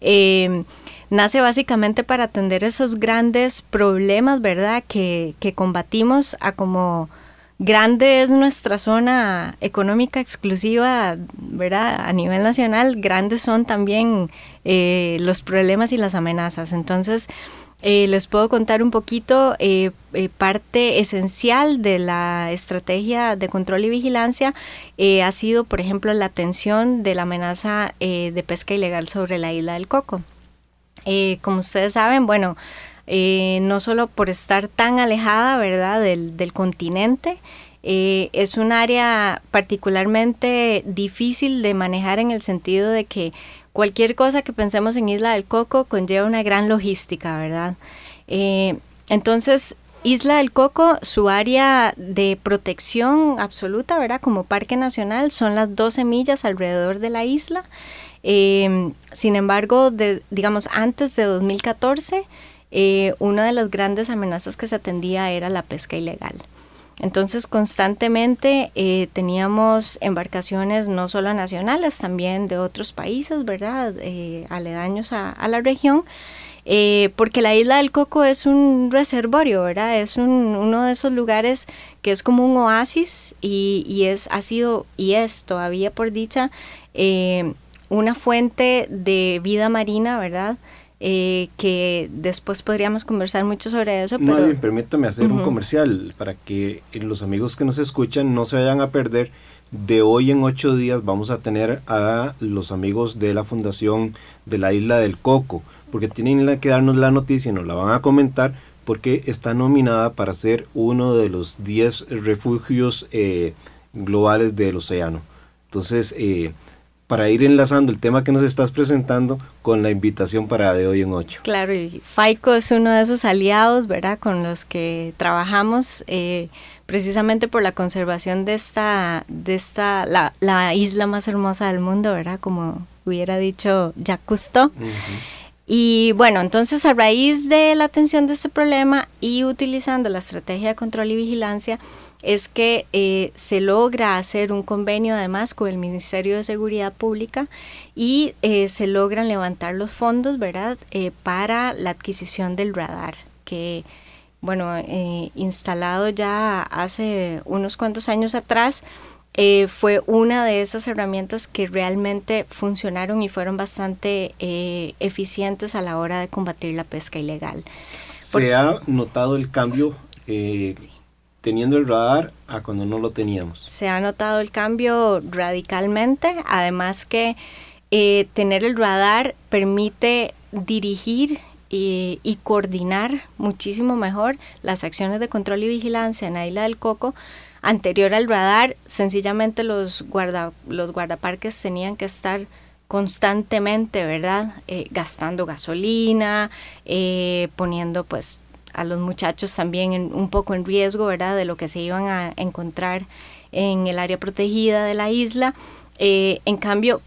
Em, nace básicamente para atender esos grandes problemas, ¿verdad?, que, que combatimos a como grande es nuestra zona económica exclusiva, ¿verdad? A nivel nacional, grandes son también eh, los problemas y las amenazas. Entonces, eh, les puedo contar un poquito eh, parte esencial de la estrategia de control y vigilancia ha sido, por ejemplo, la atención de la amenaza de pesca ilegal sobre la isla del Coco. como ustedes saben, bueno, eh, no solo por estar tan alejada, ¿verdad?, del, continente. Eh, es un área particularmente difícil de manejar en el sentido de que cualquier cosa que pensemos en Isla del Coco conlleva una gran logística, ¿verdad? Eh, entonces, Isla del Coco, su área de protección absoluta, ¿verdad? Como parque nacional, son las 12 millas alrededor de la isla. sin embargo, digamos, antes de 2014, eh, una de las grandes amenazas que se atendía era la pesca ilegal. Entonces constantemente eh, teníamos embarcaciones no solo nacionales, también de otros países, ¿verdad? Eh, aledaños a, la región, porque la isla del Coco es un reservorio, ¿verdad? Es un, uno de esos lugares que es como un oasis y, y es, ha sido y es todavía por dicha una fuente de vida marina, ¿verdad? Eh, que después podríamos conversar mucho sobre eso. permítame hacer un comercial para que eh, los amigos que nos escuchan no se vayan a perder. De hoy en ocho días vamos a tener a los amigos de la Fundación de la Isla del Coco, porque tienen que darnos la noticia y nos la van a comentar, porque está nominada para ser uno de los 10 refugios eh, globales del océano. Entonces, eh, para ir enlazando el tema que nos estás presentando con la invitación para de hoy en Ocho. Claro, y FAICO es uno de esos aliados, ¿verdad?, con los que trabajamos eh, precisamente por la conservación de esta, de esta la, isla más hermosa del mundo, ¿verdad?, como hubiera dicho Jacques Y bueno, entonces a raíz de la atención de este problema y utilizando la estrategia de control y vigilancia, es que eh, se logra hacer un convenio además con el Ministerio de Seguridad Pública y eh, se logran levantar los fondos, ¿verdad?, eh, para la adquisición del radar, que, bueno, instalado ya hace unos cuantos años atrás, fue una de esas herramientas que realmente funcionaron y fueron bastante eficientes a la hora de combatir la pesca ilegal. Se ha notado el cambio teniendo el radar a cuando no lo teníamos. Se ha notado el cambio radicalmente, además que eh, tener el radar permite dirigir y, coordinar muchísimo mejor las acciones de control y vigilancia en la isla del Coco. Anterior al radar, sencillamente los, guarda, los guardaparques tenían que estar constantemente, ¿verdad? Eh, gastando gasolina, eh, poniendo pues a los muchachos también un poco en riesgo, ¿verdad? De lo que se iban a encontrar en el área protegida de la isla. Eh, en cambio,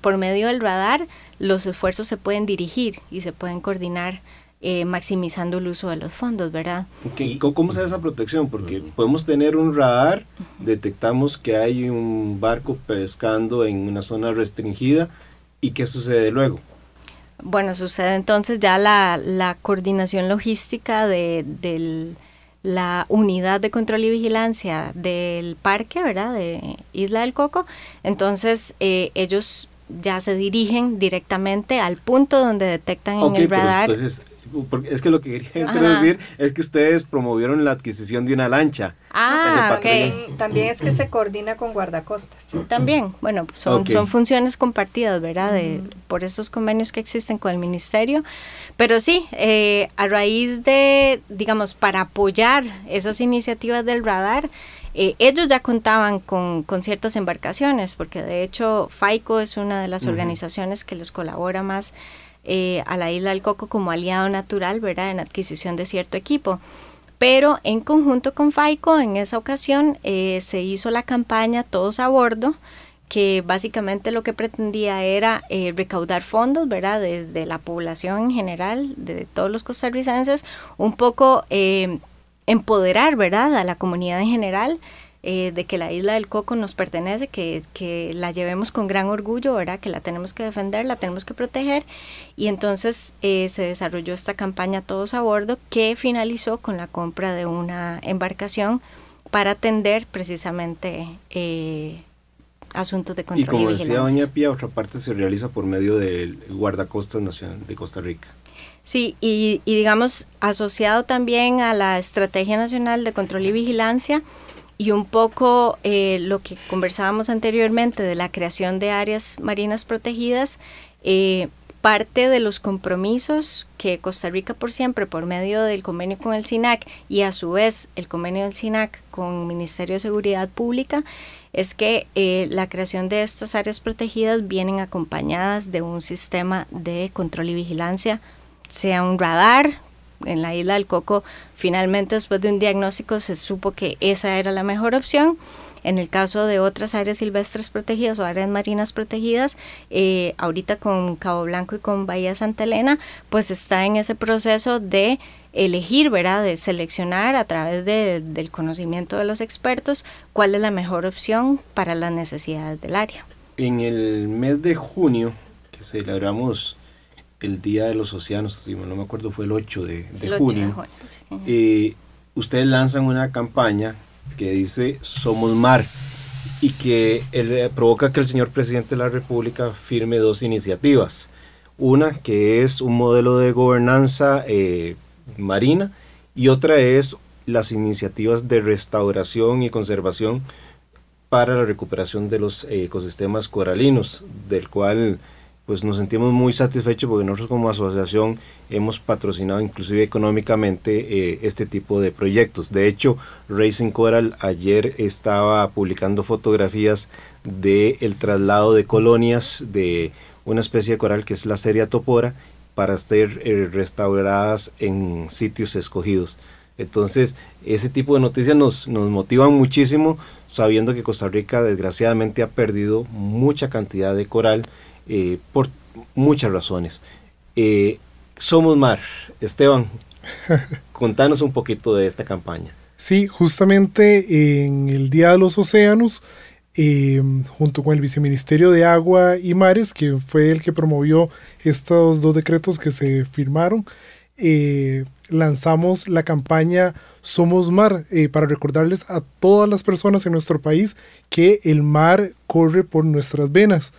por medio del radar, los esfuerzos se pueden dirigir y se pueden coordinar eh, maximizando el uso de los fondos, ¿verdad? Okay. ¿Cómo se hace esa protección? Porque podemos tener un radar, detectamos que hay un barco pescando en una zona restringida y qué sucede luego. Bueno, sucede entonces ya la, la coordinación logística de, la unidad de control y vigilancia del parque, ¿verdad? De Isla del Coco. Entonces, eh, ellos ya se dirigen directamente al punto donde detectan en el radar es que lo que quería [laughs] introducir es que ustedes promovieron la adquisición de una lancha. Ah, ok. También es que se coordina con guardacostas. También, bueno, pues son, funciones compartidas, ¿verdad? por esos convenios que existen con el ministerio. Pero sí, eh, a raíz de, digamos, para apoyar esas iniciativas del radar, eh, ellos ya contaban con, ciertas embarcaciones, porque de hecho FAICO es una de las organizaciones que les colabora más eh, a la isla del Coco como aliado natural, ¿verdad? En adquisición de cierto equipo. Pero en conjunto con FAICO, en esa ocasión eh, se hizo la campaña Todos a Bordo, que básicamente lo que pretendía era eh, recaudar fondos, ¿verdad? Desde la población en general, de todos los costarricenses, un poco empoderar, ¿verdad? A la comunidad en general eh, de que la isla del Coco nos pertenece, que, la llevemos con gran orgullo, ¿verdad? que la tenemos que defender, la tenemos que proteger. Y entonces eh, se desarrolló esta campaña Todos a Bordo que finalizó con la compra de una embarcación para atender precisamente eh, asuntos de control. Y vigilancia y decía Doña Pía, otra parte se realiza por medio del Guardacostas Nacional de Costa Rica. Sí, y digamos, asociado también a la Estrategia Nacional de Control y Vigilancia, y un poco eh, lo que conversábamos anteriormente de la creación de áreas marinas protegidas, eh, parte de los compromisos que Costa Rica por siempre, por medio del convenio con el SINAC y a su vez el convenio del SINAC con el Ministerio de Seguridad Pública, es que eh, la creación de estas áreas protegidas vienen acompañadas de un sistema de control y vigilancia, sea un radar, en la isla del Coco, finalmente después de un diagnóstico se supo que esa era la mejor opción. En el caso de otras áreas silvestres protegidas o áreas marinas protegidas, eh, ahorita con Cabo Blanco y con Bahía Santa Elena, pues está en ese proceso de elegir, ¿verdad? De seleccionar a través del conocimiento de los expertos cuál es la mejor opción para las necesidades del área. En el mes de junio, que celebramos el Día de los Océanos, si no me acuerdo, fue el 8 de, junio, eh, ustedes lanzan una campaña que dice Somos Mar y que eh, provoca que el señor presidente de la República firme dos iniciativas. Una que es un modelo de gobernanza eh, marina y otra es las iniciativas de restauración y conservación para la recuperación de los ecosistemas coralinos, del cual pues nos sentimos muy satisfechos porque nosotros como asociación hemos patrocinado inclusive económicamente eh, este tipo de proyectos. De hecho, Racing Coral ayer estaba publicando fotografías del de traslado de colonias de una especie de coral que es la serie topora para ser eh, restauradas en sitios escogidos. Entonces, ese tipo de noticias nos, nos, motivan muchísimo sabiendo que Costa Rica desgraciadamente ha perdido mucha cantidad de coral eh, por muchas razones. Eh, Somos Mar, Esteban, [laughs] contanos un poquito de esta campaña. Sí, justamente en el Día de los Océanos, em, junto con el Viceministerio de Agua y Mares, que fue el que promovió estos dos decretos que se firmaron, eh, lanzamos la campaña Somos Mar para recordarles a todas las personas en nuestro país que el mar corre por nuestras venas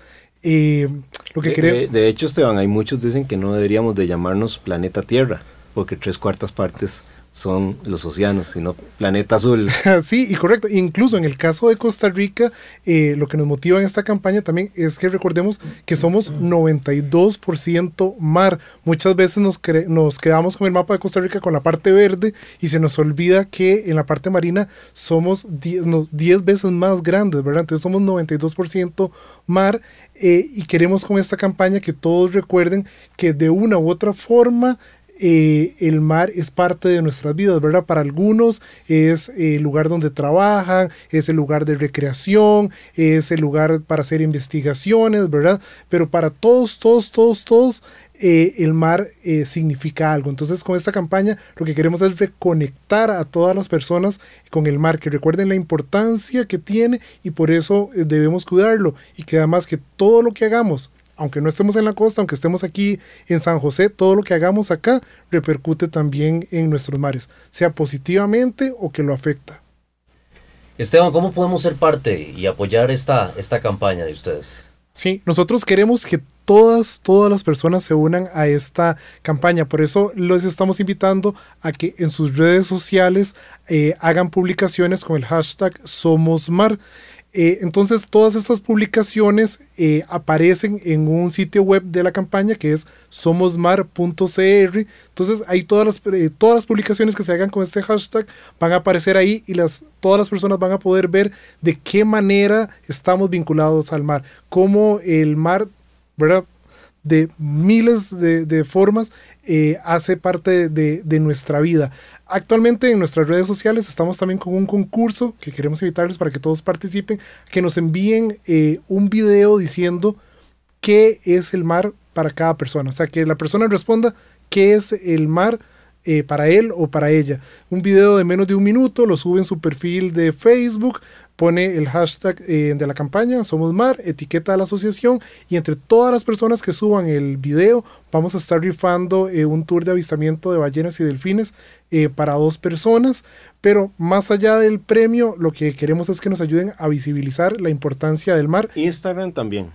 y lo que de, de hecho, Esteban, hay muchos dicen que no deberíamos de llamarnos planeta Tierra, porque tres cuartas partes son los océanos, sino planeta azul. [laughs] sí, y correcto. Incluso en el caso de Costa Rica, eh, lo que nos motiva en esta campaña también es que recordemos que somos 92% mar. Muchas veces nos, nos quedamos con el mapa de Costa Rica con la parte verde y se nos olvida que en la parte marina somos 10, veces más grandes, ¿verdad? Entonces somos 92% mar eh, y queremos con esta campaña que todos recuerden que de una u otra forma eh, el mar es parte de nuestras vidas, ¿verdad? Para algunos es el lugar donde trabajan, es el lugar de recreación, es el lugar para hacer investigaciones, ¿verdad? Pero para todos, todos, todos, todos, eh, el mar eh, significa algo. Entonces con esta campaña lo que queremos es reconectar a todas las personas con el mar, que recuerden la importancia que tiene y por eso debemos cuidarlo y que además que todo lo que hagamos aunque no estemos en la costa, aunque estemos aquí en San José, todo lo que hagamos acá repercute también en nuestros mares, sea positivamente o que lo afecta. Esteban, ¿cómo podemos ser parte y apoyar esta, esta campaña de ustedes? Sí, nosotros queremos que todas, todas las personas se unan a esta campaña. Por eso les estamos invitando a que en sus redes sociales eh, hagan publicaciones con el hashtag SomosMar. Eh, entonces todas estas publicaciones eh, aparecen en un sitio web de la campaña que es somosmar.cr. Entonces ahí todas las, eh, todas las publicaciones que se hagan con este hashtag van a aparecer ahí y las, todas las personas van a poder ver de qué manera estamos vinculados al mar, cómo el mar, ¿verdad? de miles de, formas hace parte de, nuestra vida. Actualmente en nuestras redes sociales estamos también con un concurso que queremos invitarles para que todos participen, que nos envíen eh, un video diciendo qué es el mar para cada persona. O sea, que la persona responda qué es el mar eh, para él o para ella. Un video de menos de un minuto, lo sube en su perfil de Facebook, pone el hashtag eh, de la campaña, Somos Mar, etiqueta a la asociación y entre todas las personas que suban el video vamos a estar rifando eh, un tour de avistamiento de ballenas y delfines para dos personas. Pero más allá del premio, lo que queremos es que nos ayuden a visibilizar la importancia del mar. Instagram también.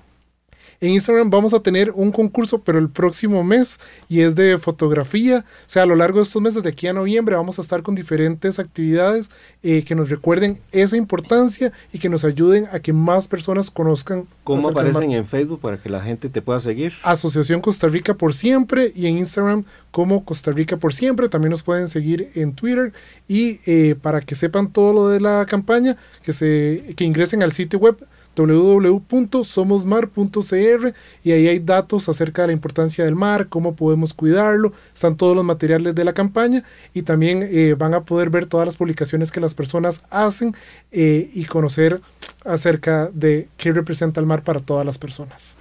En Instagram vamos a tener un concurso, pero el próximo mes, y es de fotografía. O sea, a lo largo de estos meses, de aquí a noviembre, vamos a estar con diferentes actividades eh, que nos recuerden esa importancia y que nos ayuden a que más personas conozcan. ¿Cómo aparecen en Facebook para que la gente te pueda seguir? Asociación Costa Rica por siempre y en Instagram como Costa Rica por siempre. También nos pueden seguir en Twitter y eh, para que sepan todo lo de la campaña, que, se, que ingresen al sitio web www.somosmar.cr y ahí hay datos acerca de la importancia del mar, cómo podemos cuidarlo, están todos los materiales de la campaña y también eh, van a poder ver todas las publicaciones que las personas hacen eh, y conocer acerca de qué representa el mar para todas las personas.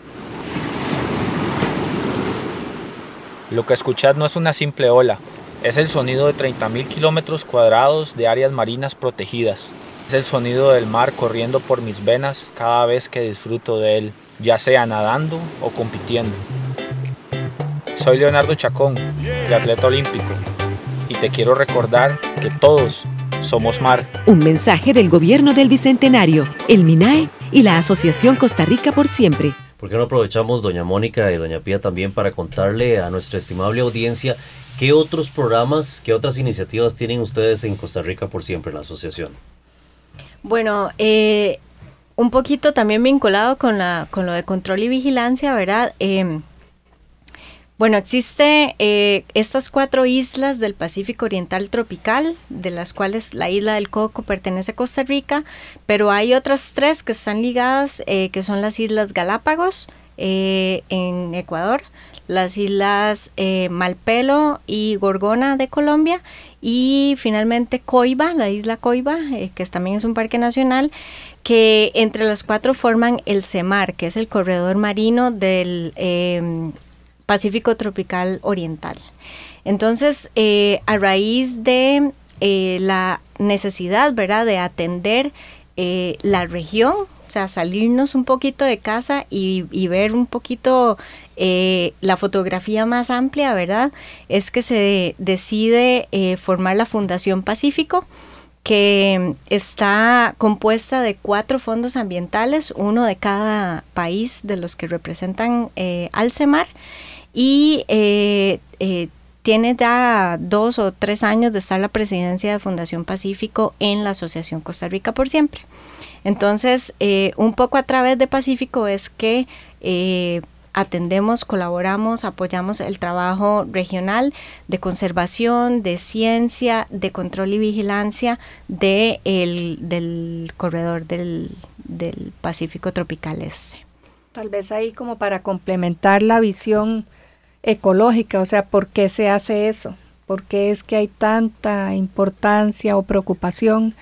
Lo que escuchas no es una simple ola, es el sonido de 30.000 kilómetros cuadrados de áreas marinas protegidas es el sonido del mar corriendo por mis venas cada vez que disfruto de él, ya sea nadando o compitiendo. Soy Leonardo Chacón, atleta olímpico, y te quiero recordar que todos somos mar. Un mensaje del gobierno del Bicentenario, el MINAE y la Asociación Costa Rica por Siempre. ¿Por qué no aprovechamos, doña Mónica y doña Pía, también para contarle a nuestra estimable audiencia qué otros programas, qué otras iniciativas tienen ustedes en Costa Rica por siempre, la asociación? Bueno, eh, un poquito también vinculado con, la, con lo de control y vigilancia, ¿verdad? Em, bueno, existe eh, estas cuatro islas del Pacífico Oriental Tropical, de las cuales la isla del Coco pertenece a Costa Rica, pero hay otras tres que están ligadas, eh, que son las Islas Galápagos en Ecuador, las Islas Malpelo y Gorgona de Colombia y finalmente Coiba, la isla Coiba, eh, que también es un parque nacional, que entre las cuatro forman el CEMAR, que es el corredor marino del em, Pacífico Tropical Oriental. Entonces, eh, a raíz de eh, la necesidad, ¿verdad?, de atender la región o sea, salirnos un poquito de casa y, ver un poquito eh, la fotografía más amplia, ¿verdad? Es que se decide eh, formar la Fundación Pacífico que está compuesta de cuatro fondos ambientales, uno de cada país de los que representan eh, Alcemar, y eh, tiene ya dos o tres años de estar la presidencia de Fundación Pacífico en la Asociación Costa Rica por siempre. Entonces, eh, un poco a través de Pacífico es que eh, atendemos, colaboramos, apoyamos el trabajo regional de conservación, de ciencia, de control y vigilancia de del corredor del, del Pacífico tropical este. Tal vez ahí como para complementar la visión ecológica, o sea, ¿por qué se hace eso? ¿Por qué es que hay tanta importancia o preocupación?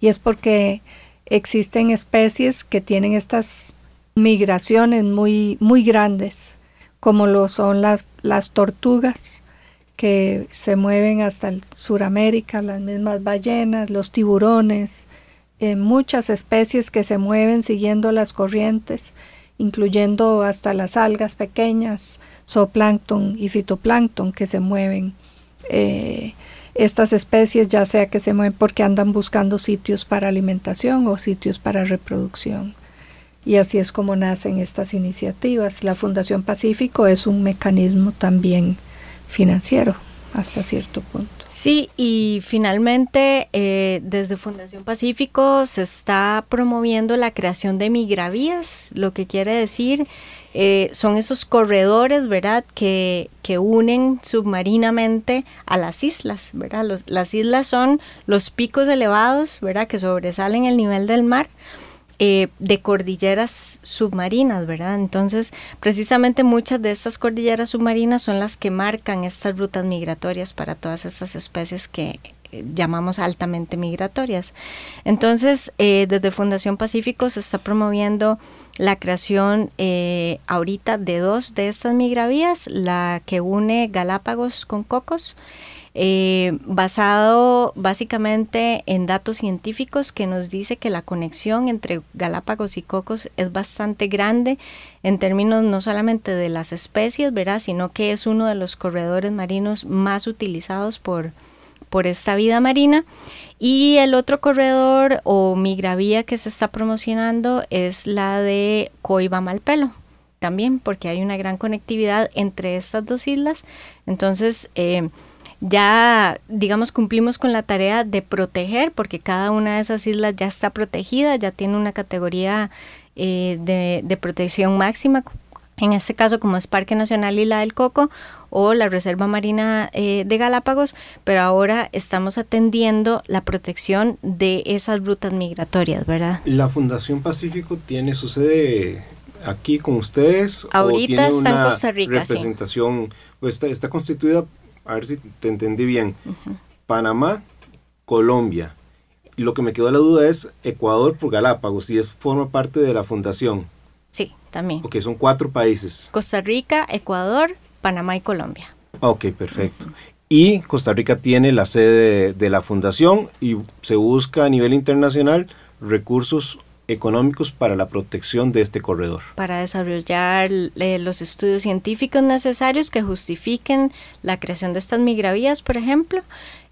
Y es porque existen especies que tienen estas migraciones muy, muy grandes, como lo son las, las tortugas que se mueven hasta el Suramérica, las mismas ballenas, los tiburones, eh, muchas especies que se mueven siguiendo las corrientes, incluyendo hasta las algas pequeñas, zooplancton y fitoplancton que se mueven. Eh, estas especies, ya sea que se mueven porque andan buscando sitios para alimentación o sitios para reproducción. Y así es como nacen estas iniciativas. La Fundación Pacífico es un mecanismo también financiero hasta cierto punto. Sí, y finalmente eh, desde Fundación Pacífico se está promoviendo la creación de migravías, lo que quiere decir eh, son esos corredores, ¿verdad?, que, unen submarinamente a las islas, ¿verdad? las islas son los picos elevados, ¿verdad?, que sobresalen el nivel del mar. Eh, de cordilleras submarinas, ¿verdad? Entonces, precisamente muchas de estas cordilleras submarinas son las que marcan estas rutas migratorias para todas estas especies que, llamamos altamente migratorias. Entonces, eh, desde Fundación Pacífico se está promoviendo la creación eh, ahorita de dos de estas migravías, la que une Galápagos con Cocos. Eh, basado básicamente en datos científicos que nos dice que la conexión entre Galápagos y Cocos es bastante grande en términos no solamente de las especies, verás sino que es uno de los corredores marinos más utilizados por, por esta vida marina. Y el otro corredor o migravía que se está promocionando es la de Coiba Malpelo también porque hay una gran conectividad entre estas dos islas. Entonces, eh, ya, digamos, cumplimos con la tarea de proteger, porque cada una de esas islas ya está protegida, ya tiene una categoría eh, de, de protección máxima, en este caso como es Parque Nacional Isla del Coco, o la Reserva Marina eh, de Galápagos, pero ahora estamos atendiendo la protección de esas rutas migratorias, ¿verdad? La Fundación Pacífico tiene su sede aquí con ustedes. Ahorita o tiene Representación, pues, está, constituida, a ver si te entendí bien, Panamá, Colombia. Lo que me quedó la duda es Ecuador por Galápagos, y es, forma parte de la fundación. Sí, también. porque son cuatro países. Costa Rica, Ecuador, Panamá y Colombia. Ok, perfecto. Y Costa Rica tiene la sede de, la fundación y se busca a nivel internacional recursos económicos para la protección de este corredor. Para desarrollar eh, los estudios científicos necesarios que justifiquen la creación de estas migravías, por ejemplo.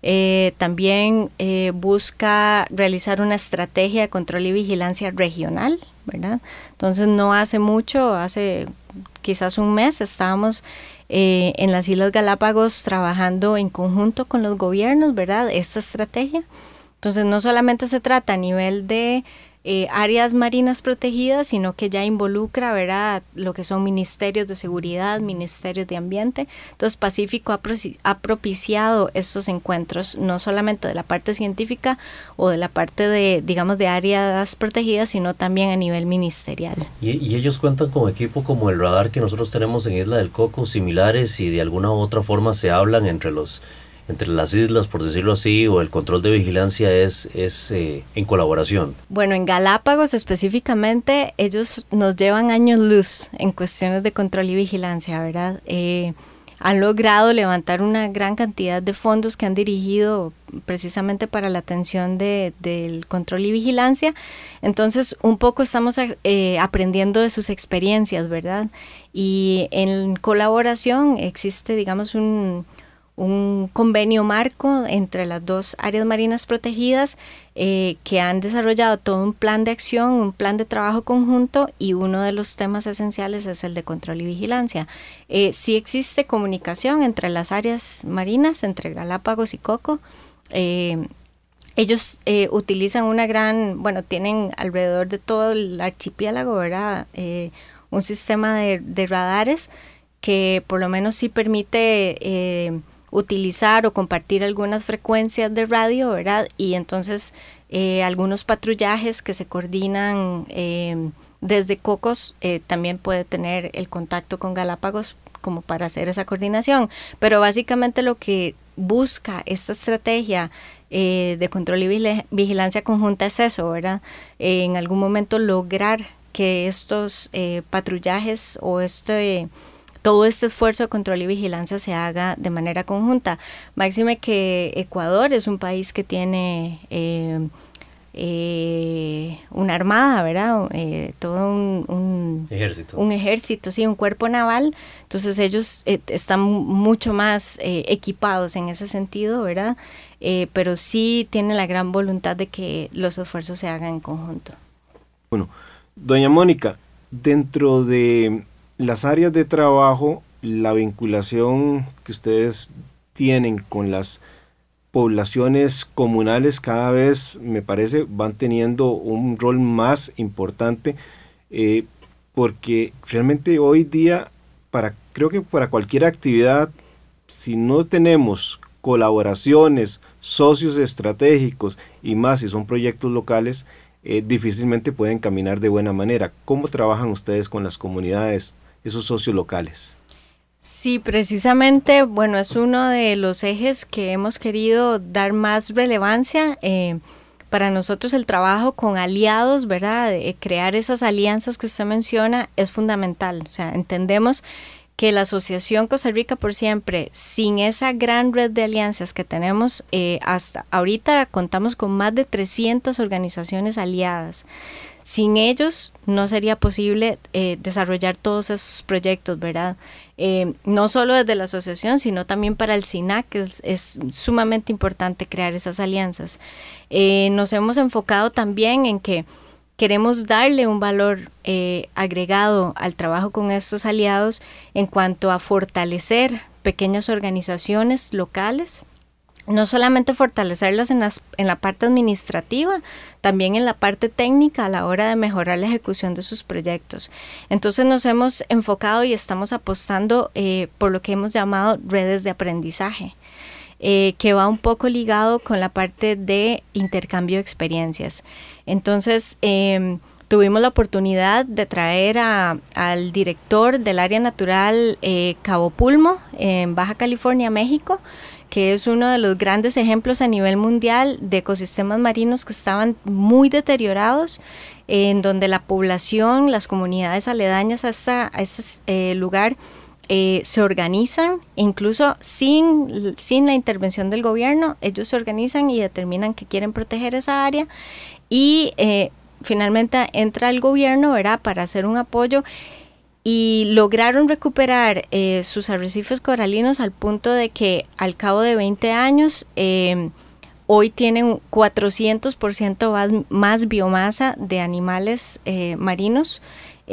Eh, también eh, busca realizar una estrategia de control y vigilancia regional, ¿verdad? Entonces no hace mucho, hace quizás un mes estábamos eh, en las Islas Galápagos trabajando en conjunto con los gobiernos, ¿verdad? Esta estrategia. Entonces no solamente se trata a nivel de eh, áreas marinas protegidas, sino que ya involucra ¿verdad? lo que son ministerios de seguridad, ministerios de ambiente. Entonces Pacífico ha, propiciado estos encuentros, no solamente de la parte científica o de la parte de, digamos, de áreas protegidas, sino también a nivel ministerial. Y, y ellos cuentan con equipo como el radar que nosotros tenemos en Isla del Coco, similares y de alguna u otra forma se hablan entre los entre las islas, por decirlo así, o el control de vigilancia es, es eh, en colaboración? Bueno, en Galápagos específicamente, ellos nos llevan años luz en cuestiones de control y vigilancia, ¿verdad? Eh, han logrado levantar una gran cantidad de fondos que han dirigido precisamente para la atención del control y vigilancia. Entonces, un poco estamos eh, aprendiendo de sus experiencias, ¿verdad? Y en colaboración existe, digamos, un, un convenio marco entre las dos áreas marinas protegidas eh, que han desarrollado todo un plan de acción, un plan de trabajo conjunto y uno de los temas esenciales es el de control y vigilancia. Eh, si existe comunicación entre las áreas marinas, entre Galápagos y Coco. Eh, ellos utilizan una gran, bueno, tienen alrededor de todo el archipiélago, ¿verdad? un sistema de, de, radares que por lo menos sí permite utilizar o compartir algunas frecuencias de radio, ¿verdad? Y entonces eh, algunos patrullajes que se coordinan eh, desde Cocos eh, también puede tener el contacto con Galápagos como para hacer esa coordinación. Pero básicamente lo que busca esta estrategia de control y vigilancia conjunta es eso, ¿verdad? en algún momento lograr que estos patrullajes o este todo este esfuerzo de control y vigilancia se haga de manera conjunta. Máxime que Ecuador es un país que tiene... Eh, eh, una armada, ¿verdad? Eh, todo un, ejército. Un ejército, sí, un cuerpo naval. Entonces ellos están mucho más equipados en ese sentido, ¿verdad? pero sí tiene la gran voluntad de que los esfuerzos se hagan en conjunto. Bueno, doña Mónica, dentro de las áreas de trabajo, la vinculación que ustedes tienen con las poblaciones comunales cada vez, me parece, van teniendo un rol más importante, eh, porque realmente hoy día, para, creo que para cualquier actividad, si no tenemos colaboraciones, socios estratégicos y más si son proyectos locales, eh, difícilmente pueden caminar de buena manera. ¿Cómo trabajan ustedes con las comunidades? esos socios locales. Sí, precisamente, bueno, es uno de los ejes que hemos querido dar más relevancia. Eh, para nosotros el trabajo con aliados, ¿verdad? De crear esas alianzas que usted menciona es fundamental. O sea, entendemos que la Asociación Costa Rica por siempre, sin esa gran red de alianzas que tenemos, eh, hasta ahorita contamos con más de 300 organizaciones aliadas sin ellos no sería posible eh, desarrollar todos esos proyectos, ¿verdad? Eh, no solo desde la asociación, sino también para el SINAC, que es, sumamente importante crear esas alianzas. Eh, nos hemos enfocado también en que queremos darle un valor agregado al trabajo con estos aliados en cuanto a fortalecer pequeñas organizaciones locales no solamente fortalecerlas en, las, en, la parte administrativa, también en la parte técnica a la hora de mejorar la ejecución de sus proyectos. Entonces nos hemos enfocado y estamos apostando eh, por lo que hemos llamado redes de aprendizaje. Eh, que va un poco ligado con la parte de intercambio de experiencias. Entonces, em, tuvimos la oportunidad de traer a, al director del área natural eh, Cabo Pulmo en Baja California, México, que es uno de los grandes ejemplos a nivel mundial de ecosistemas marinos que estaban muy deteriorados, en donde la población, las comunidades aledañas a, ese este, eh, lugar, eh, se organizan, incluso sin, sin la intervención del gobierno, ellos se organizan y determinan que quieren proteger esa área y eh, finalmente entra el gobierno, para hacer un apoyo y lograron recuperar eh, sus arrecifes coralinos al punto de que al cabo de 20 años eh, hoy tienen 400% más biomasa de animales eh, marinos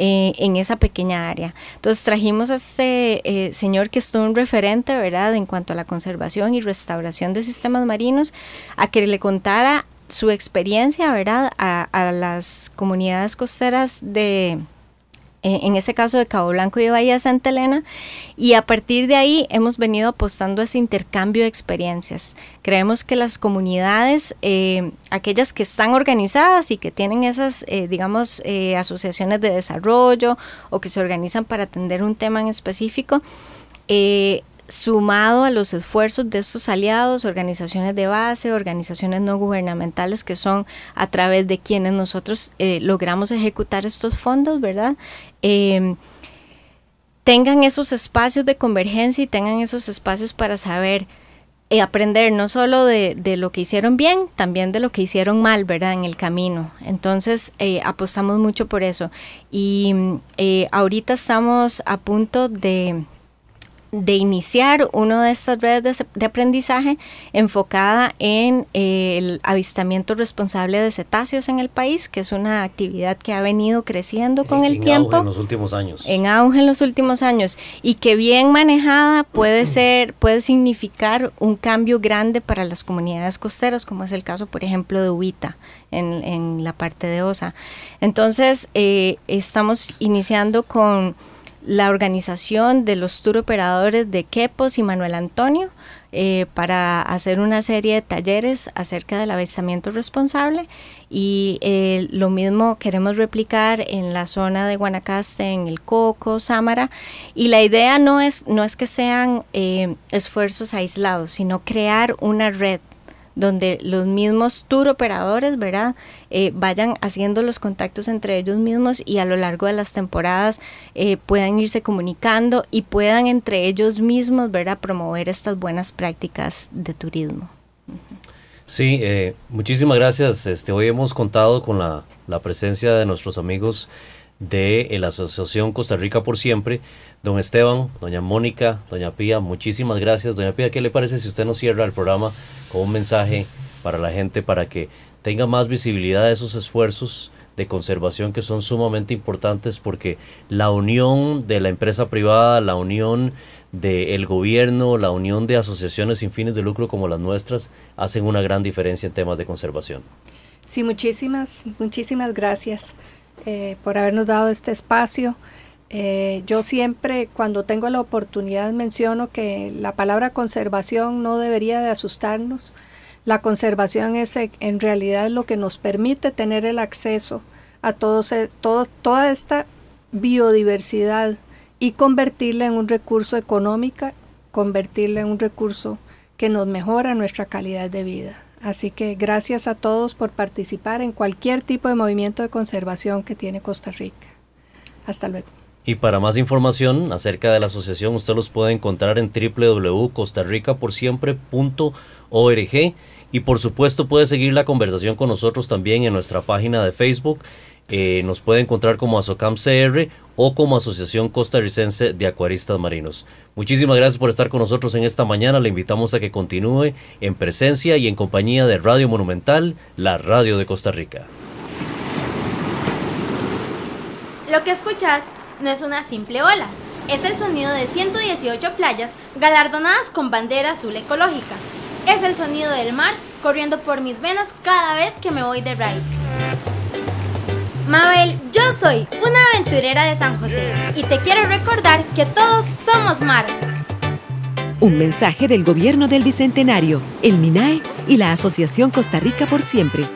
en esa pequeña área. Entonces trajimos a este señor que es un referente, ¿verdad?, en cuanto a la conservación y restauración de sistemas marinos, a que le contara su experiencia, ¿verdad?, a las comunidades costeras de, eh, en ese caso de Cabo Blanco y Bahía Santa Elena, y a partir de ahí hemos venido apostando a ese intercambio de experiencias. Creemos que las comunidades, eh, aquellas que están organizadas y que tienen esas, eh, digamos, asociaciones de desarrollo o que se organizan para atender un tema en específico, sumado a los esfuerzos de estos aliados, organizaciones de base, organizaciones no gubernamentales que son a través de quienes nosotros logramos ejecutar estos fondos, ¿verdad? Em, tengan esos espacios de convergencia y tengan esos espacios para saber eh, aprender no solo de, lo que hicieron bien, también de lo que hicieron mal, ¿verdad? En el camino. Entonces eh, apostamos mucho por eso. Y mm, eh, ahorita estamos a punto de de iniciar una de estas redes de, aprendizaje enfocada en eh, el avistamiento responsable de cetáceos en el país, que es una actividad que ha venido creciendo con el el en tiempo. Auge en los últimos años. En auge en los últimos años. Y que bien manejada puede [clears throat] ser, puede significar un cambio grande para las comunidades costeras, como es el caso, por ejemplo, de Ubita, en, en la parte de Osa. Entonces, eh, estamos iniciando con la organización de los tour operadores de Quepos y Manuel Antonio eh, para hacer una serie de talleres acerca del avistamiento responsable y eh, lo mismo queremos replicar en la zona de Guanacaste, en el Coco, Sámara y la idea no es, no es que sean eh, esfuerzos aislados, sino crear una red donde los mismos tour operadores, ¿verdad? Eh, vayan haciendo los contactos entre ellos mismos y a lo largo de las temporadas eh, puedan irse comunicando y puedan entre ellos mismos, ¿verdad? Promover estas buenas prácticas de turismo. Sí, eh, muchísimas gracias. Este, hoy hemos contado con la presencia de nuestros amigos de la Asociación Costa Rica por Siempre Don Esteban, doña Mónica, doña Pía, muchísimas gracias. Doña Pía, ¿qué le parece si usted nos cierra el programa con un mensaje para la gente para que tenga más visibilidad de esos esfuerzos de conservación que son sumamente importantes porque la unión de la empresa privada, la unión del el gobierno, la unión de asociaciones sin fines de lucro como las nuestras hacen una gran diferencia en temas de conservación. Sí, muchísimas, muchísimas gracias eh, por habernos dado este espacio. Eh, yo siempre, cuando tengo la oportunidad, menciono que la palabra conservación no debería de asustarnos. La conservación es eh, en realidad lo que nos permite tener el acceso a eh, toda esta biodiversidad y convertirla en un recurso económico, convertirla en un recurso que nos mejora nuestra calidad de vida. Así que gracias a todos por participar en cualquier tipo de movimiento de conservación que tiene Costa Rica. Hasta luego. Y para más información acerca de la asociación, usted los puede encontrar en www.costarricaporsiempre.org y por supuesto puede seguir la conversación con nosotros también en nuestra página de Facebook. Eh, nos puede encontrar como ASOCAMCR o como Asociación Costarricense de Acuaristas Marinos. Muchísimas gracias por estar con nosotros en esta mañana. Le invitamos a que continúe en presencia y en compañía de Radio Monumental, la radio de Costa Rica. Lo que escuchas no es una simple ola, es el sonido de 118 playas galardonadas con bandera azul ecológica. Es el sonido del mar corriendo por mis venas cada vez que me voy de ride. Mabel, yo soy una aventurera de San José y te quiero recordar que todos somos mar. Un mensaje del gobierno del Bicentenario, el MINAE y la Asociación Costa Rica por Siempre.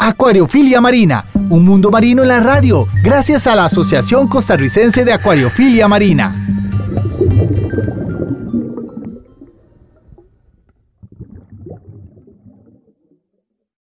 Acuariofilia Marina, un mundo marino en la radio, gracias a la Asociación Costarricense de Acuariofilia Marina.